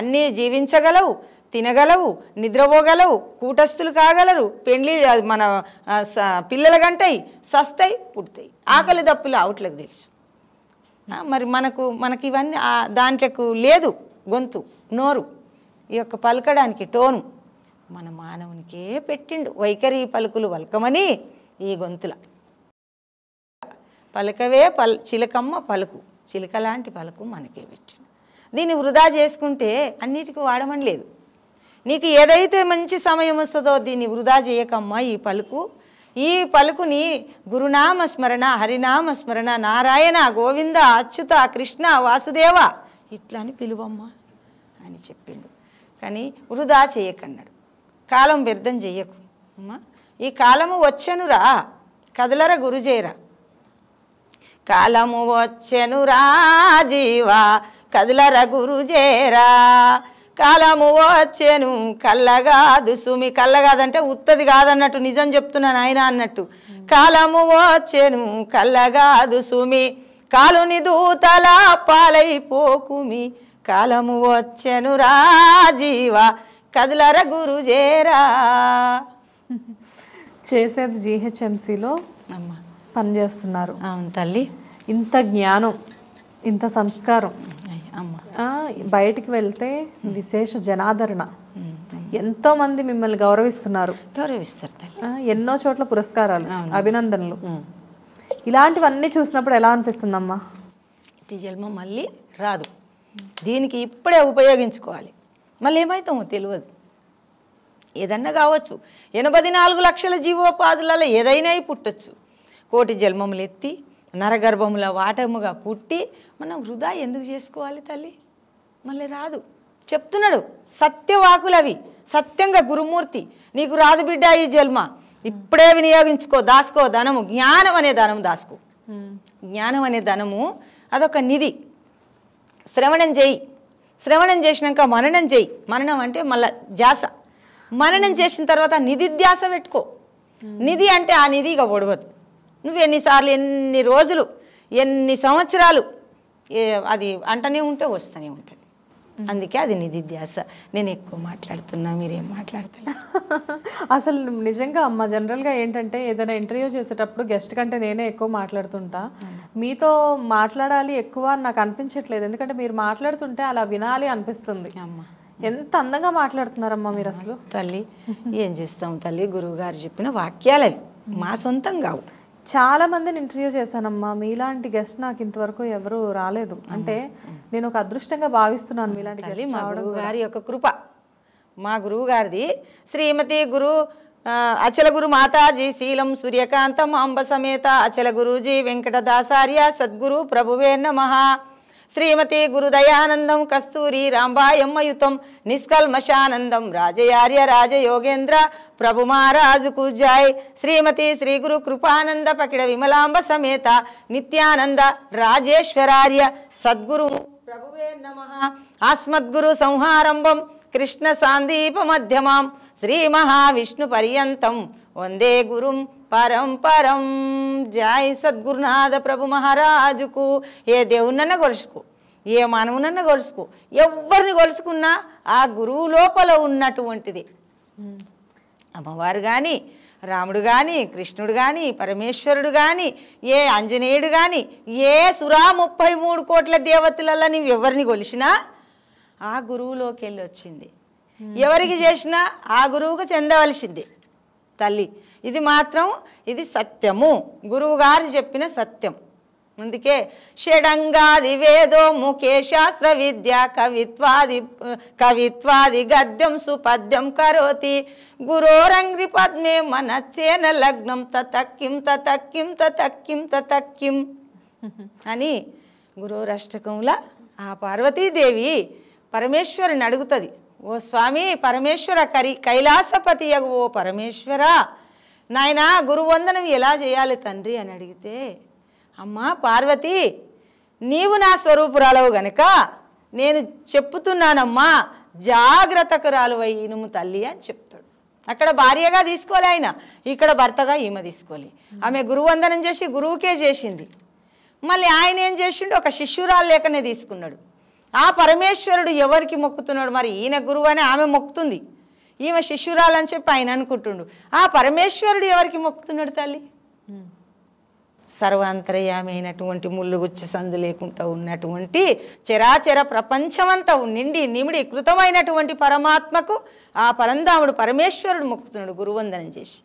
అన్నీ జీవించగలవు తినగలవు నిద్రపోగలవు కూటస్థులు కాగలరు పెండ్లి మన పిల్లల గంటయి సస్తాయి పుడతాయి ఆకలి దప్పులు అవుట్లకు తెలుసు మరి మనకు మనకి ఇవన్నీ దాంట్లకు లేదు గొంతు నోరు ఈ యొక్క పలకడానికి టోను మన మానవునికే పెట్టిండు వైఖరి పలుకులు పలకమని ఈ గొంతుల పలకవే పల్ చిలకమ్మ పలుకు చిలక లాంటి పలుకు మనకే పెట్టిండు దీన్ని వృధా చేసుకుంటే అన్నిటికీ వాడమని లేదు నీకు ఏదైతే మంచి సమయం వస్తుందో దీన్ని వృధా చేయకమ్మా ఈ పలుకు ఈ పలుకుని గురునామ స్మరణ హరినామ స్మరణ నారాయణ గోవింద అచ్యుత కృష్ణ వాసుదేవ ఇట్లా అని పిలువమ్మా అని చెప్పిండు కానీ వృధా చేయకన్నాడు కాలం వ్యర్థం చెయ్యకు అమ్మా ఈ కాలము వచ్చెనురా కదలర గురుజేరా కాలము వచ్చెనురా జీవా కదలర గురుజేరా కాలము వచ్చేను కల్లగాదు సుమి కల్లగాదంటే ఉత్తది కాదన్నట్టు నిజం చెప్తున్నాను ఆయన అన్నట్టు కాలము వచ్చేను కల్లగాదు సుమి కాలుని దూతల పాలైపోకుమి కాలము వచ్చెను రాజీవ కదలర గురు చేరా చేసేది జిహెచ్ఎంసీలో పనిచేస్తున్నారు అవును తల్లి ఇంత జ్ఞానం ఇంత సంస్కారం బయటికి వెళ్తే విశేష జనాదరణ ఎంతో మంది మిమ్మల్ని గౌరవిస్తున్నారు గౌరవిస్తారు ఎన్నో చోట్ల పురస్కారాలు అభినందనలు ఇలాంటివన్నీ చూసినప్పుడు ఎలా అనిపిస్తుంది అమ్మా ఇటు జన్మ మళ్ళీ రాదు దీనికి ఇప్పుడే ఉపయోగించుకోవాలి మళ్ళీ ఏమవుతామో తెలియదు ఏదన్నా కావచ్చు ఎనభై నాలుగు లక్షల జీవోపాధులలో ఏదైనా పుట్టచ్చు కోటి జన్మములు ఎత్తి నరగర్భముల వాటముగా పుట్టి మనం వృధా ఎందుకు చేసుకోవాలి తల్లి మళ్ళీ రాదు చెప్తున్నాడు సత్యవాకులు అవి సత్యంగా గురుమూర్తి నీకు రాదు బిడ్డ ఈ జన్మ ఇప్పుడే వినియోగించుకో దాసుకో ధనము జ్ఞానం అనే ధనం దాసుకో hmm. జ్ఞానం అనే ధనము అదొక నిధి శ్రవణం చేయి శ్రవణం చేసినాక మననం చేయి మననం అంటే మళ్ళీ ధ్యాస మననం చేసిన తర్వాత నిధి ధ్యాస పెట్టుకో hmm. నిధి అంటే ఆ నిధి ఇక ఓడవద్దు నువ్వు ఎన్నిసార్లు ఎన్ని రోజులు ఎన్ని సంవత్సరాలు అది అంటనే ఉంటే వస్తూనే ఉంటుంది అందుకే అది నిధి ధ్యాస నేను ఎక్కువ మాట్లాడుతున్నా మీరేం మాట్లాడతాను అసలు నిజంగా అమ్మ జనరల్గా ఏంటంటే ఏదైనా ఇంటర్వ్యూ చేసేటప్పుడు గెస్ట్ కంటే నేనే ఎక్కువ మాట్లాడుతుంటా మీతో మాట్లాడాలి ఎక్కువ అని నాకు అనిపించట్లేదు ఎందుకంటే మీరు మాట్లాడుతుంటే అలా వినాలి అనిపిస్తుంది అమ్మ ఎంత అందంగా మాట్లాడుతున్నారమ్మా మీరు అసలు తల్లి ఏం చేస్తాం తల్లి గురువుగారు చెప్పిన వాక్యాలవి మా సొంతం కావు చాలా మందిని ఇంటర్వ్యూ చేశానమ్మా మీలాంటి గెస్ట్ నాకు ఇంతవరకు ఎవరు రాలేదు అంటే నేను ఒక అదృష్టంగా భావిస్తున్నాను మీలాంటి గెస్ట్ గారి యొక్క కృప మా గురువు గారిది శ్రీమతి గురు అచల గురు మాతాజీ శీలం సూర్యకాంతం అంబ సమేత అచల గురుజీ వెంకటదాసార్య సద్గురు ప్రభువే నమః శ్రీమతి గురుదయానందం కస్తూరి రాంబాయమ్మయుతం నిష్కల్మశానందం రాజయార్య రాజయోగేంద్ర ప్రభు మహారాజుకు జాయ్ శ్రీమతి శ్రీ గురు కృపానంద పకిడ విమలాంబ సమేత నిత్యానంద రాజేశ్వరార్య సద్గురు ప్రభువే నమ ఆస్మద్గురు సంహారంభం కృష్ణ సాందీప మధ్యమాం శ్రీ మహావిష్ణు పర్యంతం వందే గురుం పరంపరం జాయ్ సద్గురునాథ ప్రభు మహారాజుకు ఏ దేవునన్నా కొలుసుకు ఏ మానవునన్నా కొలుసుకు ఎవరిని కొలుసుకున్నా ఆ గురువు లోపల ఉన్నటువంటిది అమ్మవారు కానీ రాముడు కానీ కృష్ణుడు కానీ పరమేశ్వరుడు కానీ ఏ ఆంజనేయుడు కానీ ఏ సురా ముప్పై మూడు కోట్ల దేవతలలో నీవు ఎవరిని కొలిసినా ఆ గురువులోకి వెళ్ళి వచ్చింది ఎవరికి చేసినా ఆ గురువుకు చెందవలసింది తల్లి ఇది మాత్రం ఇది సత్యము గురువుగారు చెప్పిన సత్యం అందుకే షడంగాది వేదో ముఖే శాస్త్ర విద్య కవిత్వాది కవిత్వాది గద్యం సుపద్యం కరోతి గురోరంగ్రి పద్మే చేన లగ్నం తతక్కిం తతక్కిం తతక్కిం తతక్కిం అని గురోరష్టకంలా ఆ పార్వతీదేవి పరమేశ్వరుని అడుగుతుంది ఓ స్వామి పరమేశ్వర కరి కైలాసపతి ఓ పరమేశ్వర నాయన గురువందనం ఎలా చేయాలి తండ్రి అని అడిగితే అమ్మా పార్వతి నీవు నా స్వరూపురాలవు గనక నేను చెప్పుతున్నానమ్మా జాగ్రత్తకు రాలువై తల్లి అని చెప్తాడు అక్కడ భార్యగా తీసుకోలే ఆయన ఇక్కడ భర్తగా ఈమె తీసుకోవాలి ఆమె గురువందనం చేసి గురువుకే చేసింది మళ్ళీ ఆయన ఏం చేసిండు ఒక శిష్యురాలు లేకనే తీసుకున్నాడు ఆ పరమేశ్వరుడు ఎవరికి మొక్కుతున్నాడు మరి ఈయన గురువు అని ఆమె మొక్కుతుంది ఈమె శిష్యురాలని చెప్పి ఆయన అనుకుంటుండు ఆ పరమేశ్వరుడు ఎవరికి మొక్కుతున్నాడు తల్లి సర్వాంతర్యామైనటువంటి ముళ్ళుగుచ్చి సందు లేకుండా ఉన్నటువంటి చరాచర ప్రపంచమంతా నిండి నిమిడి కృతమైనటువంటి పరమాత్మకు ఆ పరంధాముడు పరమేశ్వరుడు మొక్కుతున్నాడు గురువందనం చేసి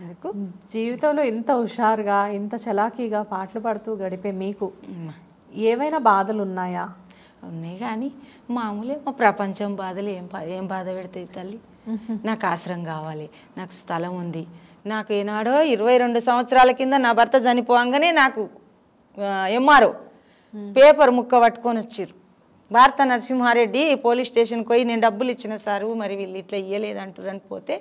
అందుకు జీవితంలో ఇంత హుషారుగా ఇంత చలాకీగా పాటలు పాడుతూ గడిపే మీకు ఏవైనా బాధలు ఉన్నాయా ఉన్నాయి కానీ మామూలే మా ప్రపంచం బాధలు ఏం ఏం బాధ పెడతాయి తల్లి నాకు ఆశ్రం కావాలి నాకు స్థలం ఉంది నాకు ఏనాడో ఇరవై రెండు సంవత్సరాల కింద నా భర్త చనిపోవంగానే నాకు ఎంఆర్ఓ పేపర్ ముక్క పట్టుకొని వచ్చారు భారత నరసింహారెడ్డి పోలీస్ స్టేషన్కి పోయి నేను డబ్బులు ఇచ్చిన సారు మరి వీళ్ళు ఇట్లా ఇయ్యలేదు పోతే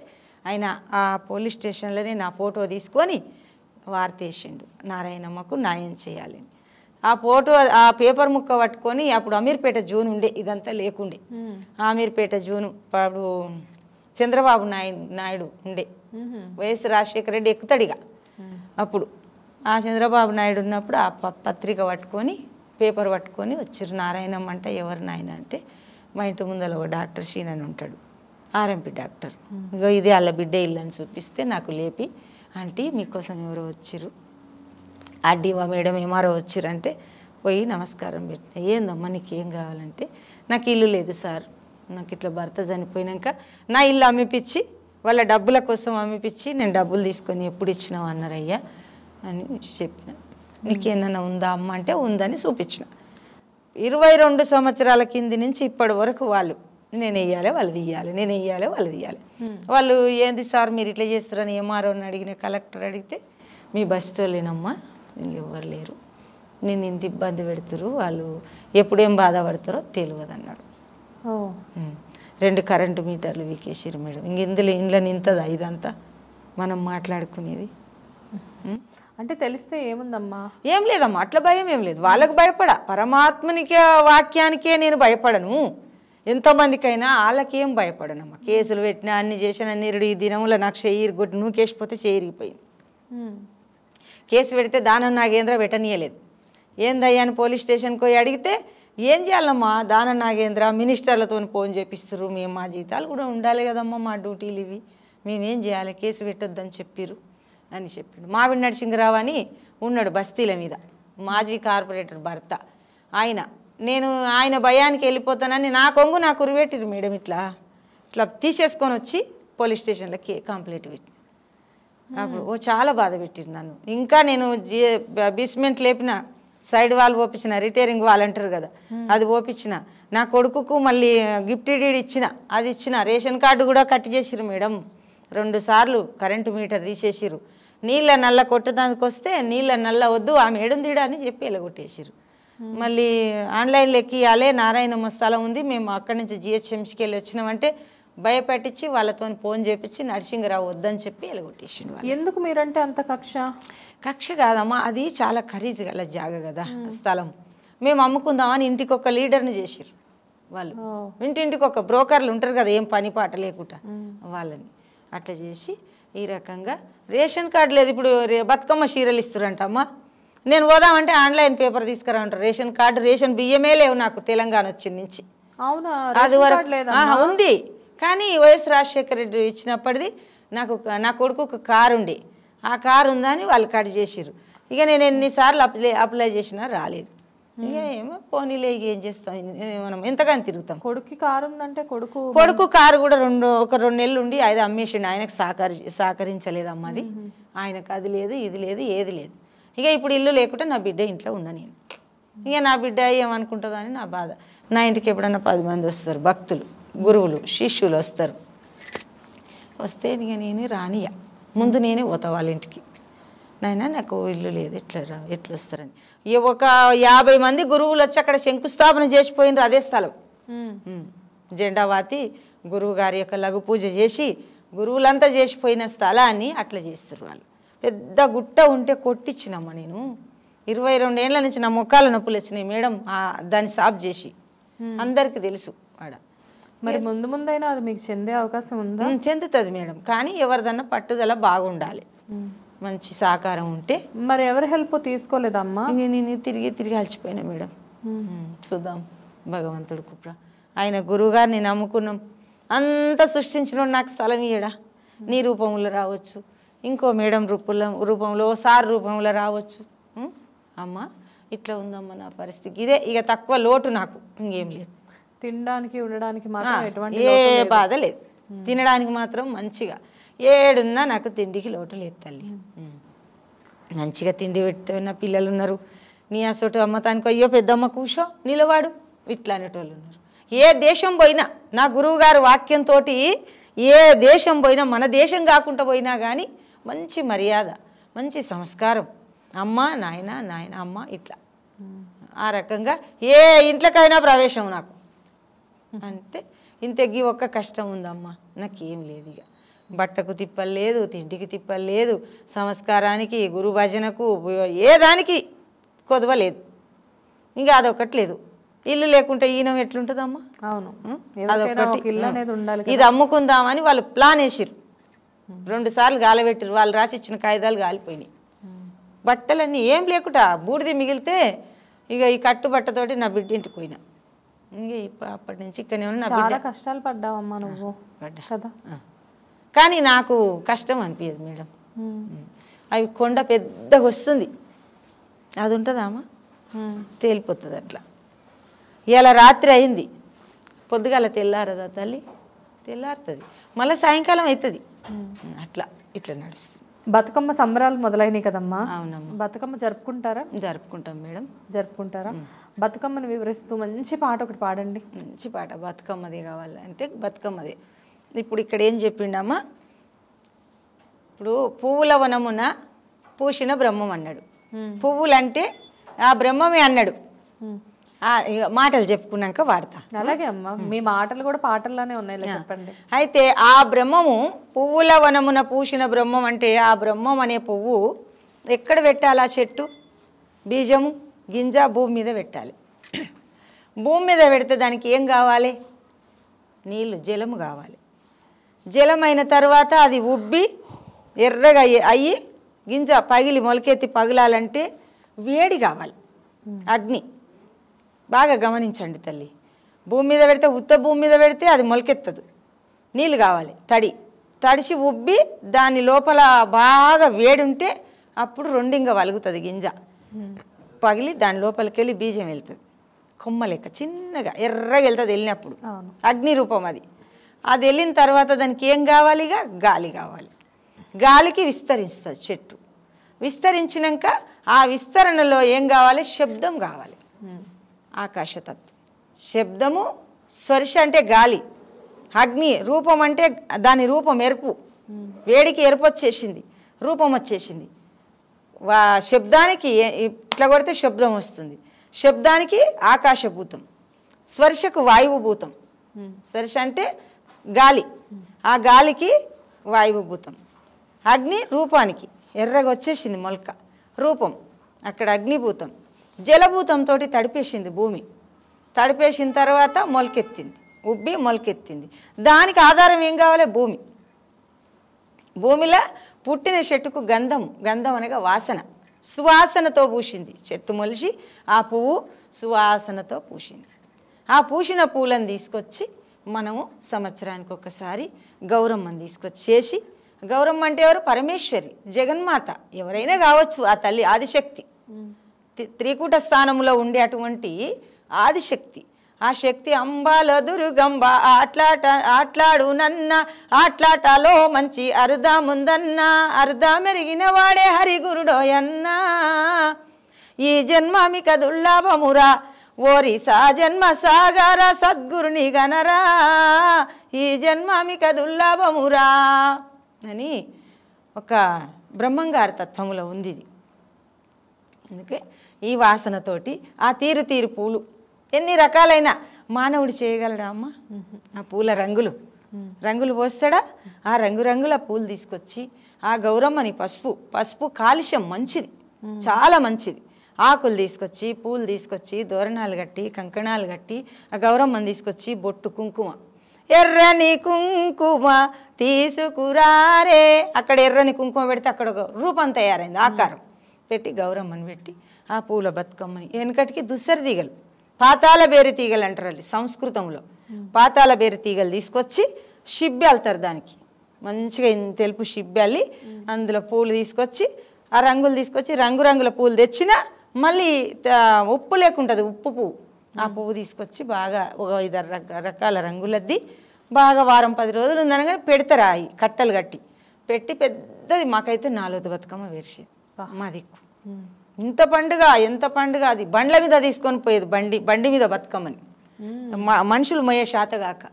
ఆయన ఆ పోలీస్ స్టేషన్లోనే నా ఫోటో తీసుకొని వార్తేసిండు నారాయణమ్మకు న్యాయం చేయాలని ఆ ఫోటో ఆ పేపర్ ముక్క పట్టుకొని అప్పుడు అమీర్పేట జూన్ ఉండే ఇదంతా లేకుండే అమీర్పేట జూను అప్పుడు చంద్రబాబు నాయుడు నాయుడు ఉండే వైఎస్ రాజశేఖర రెడ్డి ఎక్కుతాడిగా అప్పుడు ఆ చంద్రబాబు నాయుడు ఉన్నప్పుడు ఆ పత్రిక పట్టుకొని పేపర్ పట్టుకొని వచ్చారు నారాయణమ్మ అంటే ఎవరు నాయన అంటే మా ఇంటి ముందర ఒక డాక్టర్ షీన్ అని ఉంటాడు ఆర్ఎంపి డాక్టర్ ఇగో ఇది వాళ్ళ బిడ్డ ఇల్లు అని చూపిస్తే నాకు లేపి ఆంటీ మీకోసం ఎవరో వచ్చారు ఆడివా మేడం ఏమారో వచ్చిరంటే పోయి నమస్కారం పెట్టిన ఏందమ్మా నీకు ఏం కావాలంటే నాకు ఇల్లు లేదు సార్ నాకు ఇట్లా భర్త చనిపోయినాక నా ఇల్లు అమ్మిపించి వాళ్ళ డబ్బుల కోసం అమ్మిపించి నేను డబ్బులు తీసుకొని ఎప్పుడు ఇచ్చినావు అన్నారయ్యా అని చెప్పిన నీకేమన్నా ఉందా అమ్మ అంటే ఉందని చూపించిన ఇరవై రెండు సంవత్సరాల కింది నుంచి ఇప్పటి వరకు వాళ్ళు నేను వెయ్యాలి వాళ్ళు తీయాలి నేను వెయ్యాలి వాళ్ళు తీయాలి వాళ్ళు ఏంది సార్ మీరు ఇట్లా చేస్తారని అని అడిగిన కలెక్టర్ అడిగితే మీ బస్సుతో లేనమ్మా ఎవరు లేరు నేను ఇంత ఇబ్బంది పెడుతురు వాళ్ళు ఎప్పుడేం బాధపడతారో తెలియదు అన్నాడు రెండు కరెంటు మీటర్లు వీకేసిరు మేడం ఇంక ఇందులో ఇంట్లో నింతదా ఇదంతా మనం మాట్లాడుకునేది అంటే తెలిస్తే ఏముందమ్మా ఏం లేదమ్మా అట్లా భయం ఏం లేదు వాళ్ళకు భయపడ పరమాత్మనికి వాక్యానికే నేను భయపడను ఎంతమందికైనా వాళ్ళకేం భయపడనమ్మా కేసులు పెట్టినా అన్ని చేసిన ఈ దినంలో నాకు చెయ్యి నువ్వు నూకేసిపోతే చేయిరిగిపోయింది కేసు పెడితే దానం నాగేంద్ర పెట్టనీయలేదు ఏందయ్యా అని పోలీస్ స్టేషన్కి పోయి అడిగితే ఏం చేయాలమ్మా దాన నాగేంద్ర మినిస్టర్లతో ఫోన్ చేపిస్తారు మేము మా జీతాలు కూడా ఉండాలి కదమ్మా మా డ్యూటీలు ఇవి మేమేం చేయాలి కేసు పెట్టొద్దని చెప్పిరు అని చెప్పాడు మావిడి నరసింహరావు అని ఉన్నాడు బస్తీల మీద మాజీ కార్పొరేటర్ భర్త ఆయన నేను ఆయన భయానికి వెళ్ళిపోతానని నా కొంగు నా కురివేటిరు మేడం ఇట్లా ఇట్లా తీసేసుకొని వచ్చి పోలీస్ స్టేషన్లో కంప్లైంట్ పెట్టి అప్పుడు ఓ చాలా బాధ పెట్టింది నన్ను ఇంకా నేను బేస్మెంట్ లేపిన సైడ్ వాల్ ఓపించిన రిటైరింగ్ వాల్ అంటారు కదా అది ఓపించిన నా కొడుకుకు మళ్ళీ గిఫ్ట్ డీడ్ ఇచ్చిన అది ఇచ్చిన రేషన్ కార్డు కూడా కట్ చేసిరు మేడం రెండు సార్లు కరెంటు మీటర్ తీసేసిరు నీళ్ళ నల్ల కొట్టడానికి వస్తే నీళ్ళ నల్ల వద్దు ఆమె తీడా అని చెప్పి ఎలగొట్టేసిరు మళ్ళీ ఆన్లైన్లో ఎక్కియాలే నారాయణమ్మ స్థలం ఉంది మేము అక్కడి నుంచి జిహెచ్ఎంసీకి వెళ్ళి వచ్చినామంటే భయపెట్టించి వాళ్ళతో ఫోన్ చేపించి నరసింహరావు వద్దని చెప్పి ఎలగొట్టేసిండు ఎందుకు మీరంటే అంత కక్ష కక్ష కాదమ్మా అది చాలా ఖరీజు గల జాగ కదా స్థలం మేము అమ్ముకుందామని ఇంటికి ఒక లీడర్ని చేసారు వాళ్ళు ఇంటింటికి ఒక బ్రోకర్లు ఉంటారు కదా ఏం పని పాట లేకుండా వాళ్ళని అట్లా చేసి ఈ రకంగా రేషన్ కార్డు లేదు ఇప్పుడు బతుకమ్మ చీరలు ఇస్తురంటమ్మా నేను పోదామంటే ఆన్లైన్ పేపర్ తీసుకురామంటారు రేషన్ కార్డు రేషన్ బియ్యమే లేవు నాకు తెలంగాణ వచ్చిన నుంచి అవునా ఉంది కానీ వైఎస్ రాజశేఖర రెడ్డి ఇచ్చినప్పటిది నాకు నా కొడుకు ఒక కారు ఉండే ఆ కారు ఉందని వాళ్ళు కట్ చేసిరు ఇక నేను ఎన్నిసార్లు అప్లై అప్లై చేసినా రాలేదు ఇక ఏమో పోనీలే ఏం చేస్తాం మనం ఎంతగానో తిరుగుతాం కొడుకు కారు ఉందంటే కొడుకు కొడుకు కారు కూడా రెండు ఒక రెండు నెలలు ఉండి అది అమ్మేసిండి ఆయనకు సహకరి సహకరించలేదు అమ్మది ఆయనకు అది లేదు ఇది లేదు ఏది లేదు ఇక ఇప్పుడు ఇల్లు లేకుండా నా బిడ్డ ఇంట్లో ఉన్న నేను ఇక నా బిడ్డ ఏమనుకుంటుందని నా బాధ నా ఇంటికి ఎప్పుడన్నా పది మంది వస్తారు భక్తులు గురువులు శిష్యులు వస్తారు వస్తే ఇక నేను రానియా ముందు నేనే పోతా వాళ్ళ ఇంటికి నాయన నాకు ఇల్లు లేదు ఎట్లా రా ఎట్లా వస్తారని ఒక యాభై మంది గురువులు వచ్చి అక్కడ శంకుస్థాపన చేసిపోయినారు అదే స్థలం జెండావాతి గురువు గారి యొక్క లఘు పూజ చేసి గురువులంతా చేసిపోయిన స్థలాన్ని అట్లా చేస్తారు వాళ్ళు పెద్ద గుట్ట ఉంటే కొట్టించినమ్మ నేను ఇరవై రెండేళ్ల నుంచి నా మొక్కాల నొప్పులు వచ్చినాయి మేడం దాన్ని సాప్ చేసి అందరికీ తెలుసు ఆడ మరి ముందు ముందైనా అది మీకు చెందే అవకాశం ఉందా చెందుతుంది మేడం కానీ ఎవరిదన్నా పట్టుదల బాగుండాలి మంచి సహకారం ఉంటే మరి ఎవరి హెల్ప్ తీసుకోలేదమ్మా నేను తిరిగి తిరిగి అలిచిపోయినా మేడం చూద్దాం భగవంతుడు కుప్ర ఆయన గురువుగారిని నమ్ముకున్నాం అంతా సృష్టించిన నాకు స్థలం ఇయ్యడా నీ రూపంలో రావచ్చు ఇంకో మేడం రూపుల రూపంలో సార్ రూపంలో రావచ్చు అమ్మ ఇట్లా ఉందమ్మా నా పరిస్థితి ఇదే ఇక తక్కువ లోటు నాకు ఇంకేం లేదు తినడానికి ఉండడానికి మాత్రం ఎటువంటి ఏ బాధ లేదు తినడానికి మాత్రం మంచిగా ఏడున్నా నాకు తిండికి లోటు లేదు తల్లి మంచిగా తిండి పెడితే నా పిల్లలు ఉన్నారు నీ అమ్మ అమ్మతానికి అయ్యో పెద్దమ్మ కూర్చో నిలవాడు ఇట్లా అనేటోళ్ళు ఉన్నారు ఏ దేశం పోయినా నా గురువు గారు వాక్యంతో ఏ దేశం పోయినా మన దేశం కాకుండా పోయినా కానీ మంచి మర్యాద మంచి సంస్కారం అమ్మ నాయన నాయన అమ్మ ఇట్లా ఆ రకంగా ఏ ఇంట్లోకైనా ప్రవేశం నాకు అంటే ఇంతకి ఒక్క కష్టం ఉందమ్మా నాకేం లేదు ఇక బట్టకు తిప్పలేదు తిండికి తిప్పలేదు సంస్కారానికి గురు భజనకు ఏ దానికి కొదవలేదు ఇంకా అదొకటి లేదు ఇల్లు లేకుంటే ఈనం ఎట్లుంటుందమ్మా అవును అదొకటి ఇది అమ్ముకుందామని వాళ్ళు ప్లాన్ వేసిరు రెండు సార్లు గాలబెట్టిరు వాళ్ళు రాసి ఇచ్చిన కాగితాలు గాలిపోయినాయి బట్టలన్నీ ఏం లేకుండా బూడిది మిగిలితే ఇక ఈ కట్టు బట్టతోటి నా బిడ్డ ఇంటికి పోయినా ఇంకా అప్పటి నుంచి ఇక్కడనే ఉన్నా చాలా కష్టాలు పడ్డావమ్మా నువ్వు కదా కానీ నాకు కష్టం అనిపించదు మేడం అవి కొండ పెద్దగా వస్తుంది అది ఉంటుందామా తేలిపోతుంది అట్లా ఇవాళ రాత్రి అయింది పొద్దుగాల తెల్లారదా తల్లి తెల్లారుతుంది మళ్ళీ సాయంకాలం అవుతుంది అట్లా ఇట్లా నడుస్తుంది బతుకమ్మ సంబరాలు మొదలైనవి కదమ్మా అవునమ్మా బతుకమ్మ జరుపుకుంటారా జరుపుకుంటాం మేడం జరుపుకుంటారా బతుకమ్మను వివరిస్తూ మంచి పాట ఒకటి పాడండి మంచి పాట బతుకమ్మది కావాలంటే బతుకమ్మది ఇప్పుడు ఇక్కడ ఏం చెప్పిండమ్మా ఇప్పుడు పువ్వుల వనమున పూసిన బ్రహ్మం అన్నాడు పువ్వులంటే ఆ బ్రహ్మమే అన్నాడు మాటలు చెప్పుకున్నాక వాడతా అలాగే అమ్మా మీ మాటలు కూడా పాటల్లోనే ఉన్నాయి చెప్పండి అయితే ఆ బ్రహ్మము పువ్వుల వనమున పూసిన బ్రహ్మం అంటే ఆ బ్రహ్మం అనే పువ్వు ఎక్కడ పెట్టాలి ఆ చెట్టు బీజము గింజ భూమి మీద పెట్టాలి భూమి మీద పెడితే దానికి ఏం కావాలి నీళ్ళు జలము కావాలి జలమైన తర్వాత అది ఉబ్బి ఎర్రగా అయ్యి గింజ పగిలి మొలకెత్తి పగిలాలంటే వేడి కావాలి అగ్ని బాగా గమనించండి తల్లి భూమి మీద పెడితే ఉత్త భూమి మీద పెడితే అది మొలకెత్తదు నీళ్ళు కావాలి తడి తడిచి ఉబ్బి దాని లోపల బాగా వేడుంటే అప్పుడు రెండింగ వలుగుతుంది గింజ పగిలి దాని లోపలికి వెళ్ళి బీజం వెళ్తుంది కొమ్మ లెక్క చిన్నగా ఎర్రగా వెళ్తుంది వెళ్ళినప్పుడు అగ్ని రూపం అది అది వెళ్ళిన తర్వాత దానికి ఏం కావాలిగా గాలి కావాలి గాలికి విస్తరిస్తుంది చెట్టు విస్తరించినాక ఆ విస్తరణలో ఏం కావాలి శబ్దం కావాలి ఆకాశతత్వం శబ్దము స్వర్శ అంటే గాలి అగ్ని రూపం అంటే దాని రూపం ఎరుపు వేడికి ఎరుపు వచ్చేసింది రూపం వచ్చేసింది వా శబ్దానికి ఇట్లా కొడితే శబ్దం వస్తుంది శబ్దానికి ఆకాశభూతం స్వర్శకు వాయువుభూతం స్వర్శ అంటే గాలి ఆ గాలికి వాయువుభూతం అగ్ని రూపానికి ఎర్రగా వచ్చేసింది మొలక రూపం అక్కడ అగ్నిభూతం జలభూతంతో తడిపేసింది భూమి తడిపేసిన తర్వాత మొలకెత్తింది ఉబ్బి మొలకెత్తింది దానికి ఆధారం ఏం కావాలి భూమి భూమిలో పుట్టిన చెట్టుకు గంధం గంధం అనగా వాసన సువాసనతో పూసింది చెట్టు మొలిచి ఆ పువ్వు సువాసనతో పూసింది ఆ పూసిన పూలను తీసుకొచ్చి మనము సంవత్సరానికి ఒకసారి గౌరమ్మని తీసుకొచ్చి చేసి గౌరమ్మ అంటే ఎవరు పరమేశ్వరి జగన్మాత ఎవరైనా కావచ్చు ఆ తల్లి ఆదిశక్తి త్రికూట స్థానంలో ఉండే అటువంటి ఆదిశక్తి ఆ శక్తి దుర్గంబ ఆట్లాట ఆట్లాడు నన్న ఆట్లాటలో మంచి అర్ధముందన్న అర్ధ మెరిగిన వాడే హరిగురుడోయన్న ఈ జన్మమి కదుల్లాభమురా ఓరి సా జన్మ సాగర సద్గురుని గనరా ఈ జన్మమి కదుల్లాభమురా అని ఒక బ్రహ్మంగారి తత్వములో ఉంది ఇది అందుకే ఈ వాసనతోటి ఆ తీరు తీరు పూలు ఎన్ని రకాలైన మానవుడు చేయగలడా అమ్మ ఆ పూల రంగులు రంగులు పోస్తాడా ఆ రంగురంగుల పూలు తీసుకొచ్చి ఆ గౌరమ్మని పసుపు పసుపు కాలుష్యం మంచిది చాలా మంచిది ఆకులు తీసుకొచ్చి పూలు తీసుకొచ్చి దోరణాలు కట్టి కంకణాలు కట్టి ఆ గౌరమ్మని తీసుకొచ్చి బొట్టు కుంకుమ ఎర్రని కుంకుమ తీసుకురారే అక్కడ ఎర్రని కుంకుమ పెడితే అక్కడ రూపం తయారైంది ఆకారం పెట్టి గౌరమ్మని పెట్టి ఆ పూల బతుకమ్మని వెనకటికి దుస్సర తీగలు పాతాల బేరి తీగలు అంటారు సంస్కృతంలో పాతాల బేరి తీగలు తీసుకొచ్చి షిబ్బి అల్తారు దానికి మంచిగా తెలుపు షిబ్బి అల్లి అందులో పూలు తీసుకొచ్చి ఆ రంగులు తీసుకొచ్చి రంగురంగుల పూలు తెచ్చినా మళ్ళీ ఉప్పు లేకుంటుంది ఉప్పు పువ్వు ఆ పువ్వు తీసుకొచ్చి బాగా ఒక ఐదు రకాల రంగులద్ది బాగా వారం పది రోజులు ఉందనగానే పెడతారు అవి కట్టలు కట్టి పెట్టి పెద్దది మాకైతే నాలుగు బతుకమ్మ వేరిసేది మా దిక్కు ఇంత పండుగ ఎంత పండుగ అది బండ్ల మీద తీసుకొని పోయేది బండి బండి మీద బతుకమ్మని మనుషులు మొయ్యే శాతగాక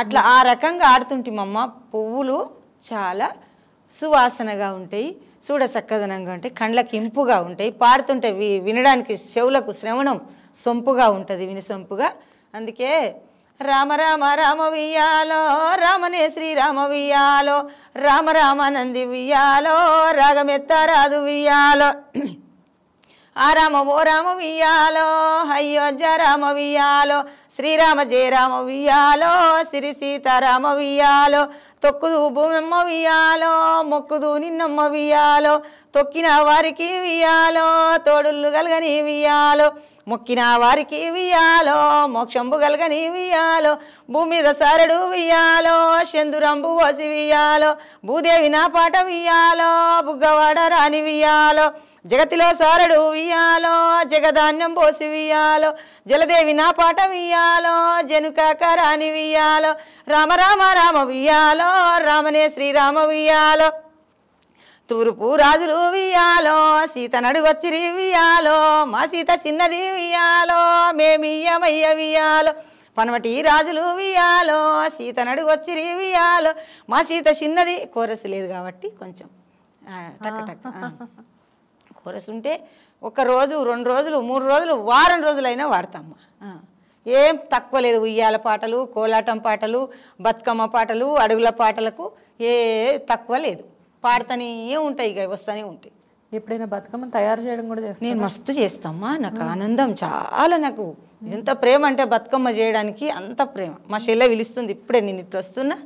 అట్లా ఆ రకంగా ఆడుతుంటిమమ్మ పువ్వులు చాలా సువాసనగా ఉంటాయి చూడ చక్కదనంగా ఉంటాయి కండ్లకు ఇంపుగా ఉంటాయి పాడుతుంటే వి వినడానికి చెవులకు శ్రవణం సొంపుగా ఉంటుంది సొంపుగా అందుకే రామ రామ రామ వియ్యాలో రామనే శ్రీరామ వియ్యాలో రామ రామానంది వియ్యాలో రాగమెత్త రాదు వియ్యాలో ఆ రామ ఓ రామ వియాలో అయోధ్య రామ వియాలో శ్రీరామ రామ వియాలో సిరి సీతారామ వియాలో తొక్కుదు భూమమ్మ వియాలో మొక్కుదు నిన్నమ్మ వియాలో తొక్కిన వారికి వియాలో తోడుళ్ళు కలగని వియాలో మొక్కిన వారికి వియాలో మోక్షంబు కలగని వియాలో భూమి మీద సారడు వియాలో చందురంబు వసి వియాలో భూదేవి నా పాట వియాలో బుగ్గవాడ రాని వియాలో జగతిలో సారడు వియాలో జగధాన్యం పోసి వియాలో జలదేవి నా పాట వియాలో జనుకాక రాణి వియాలో రామ రామ రామ వియాలో రామనే శ్రీరామ వియాలో తూర్పు రాజులు వియాలో సీత నడుగొచ్చిరి వియాలో మా సీత చిన్నది వియాలో మేమియ్యమయ్య వియాలో పనవటి రాజులు వియాలో సీత నడుగొచ్చిరి వియాలో మా సీత చిన్నది కోరసు లేదు కాబట్టి కొంచెం టక్ టక్ కూరస్ ఉంటే ఒక రోజు రెండు రోజులు మూడు రోజులు వారం రోజులైనా వాడతామ్మా ఏం తక్కువ లేదు ఉయ్యాల పాటలు కోలాటం పాటలు బతుకమ్మ పాటలు అడుగుల పాటలకు ఏ తక్కువ లేదు పాడుతూనే ఉంటాయి ఇక వస్తూనే ఉంటాయి ఎప్పుడైనా బతుకమ్మ తయారు చేయడం కూడా చేస్తాను నేను మస్తు చేస్తామ్మా నాకు ఆనందం చాలా నాకు ఎంత ప్రేమ అంటే బతుకమ్మ చేయడానికి అంత ప్రేమ మా శైల పిలుస్తుంది ఇప్పుడే నేను ఇట్లా వస్తున్నా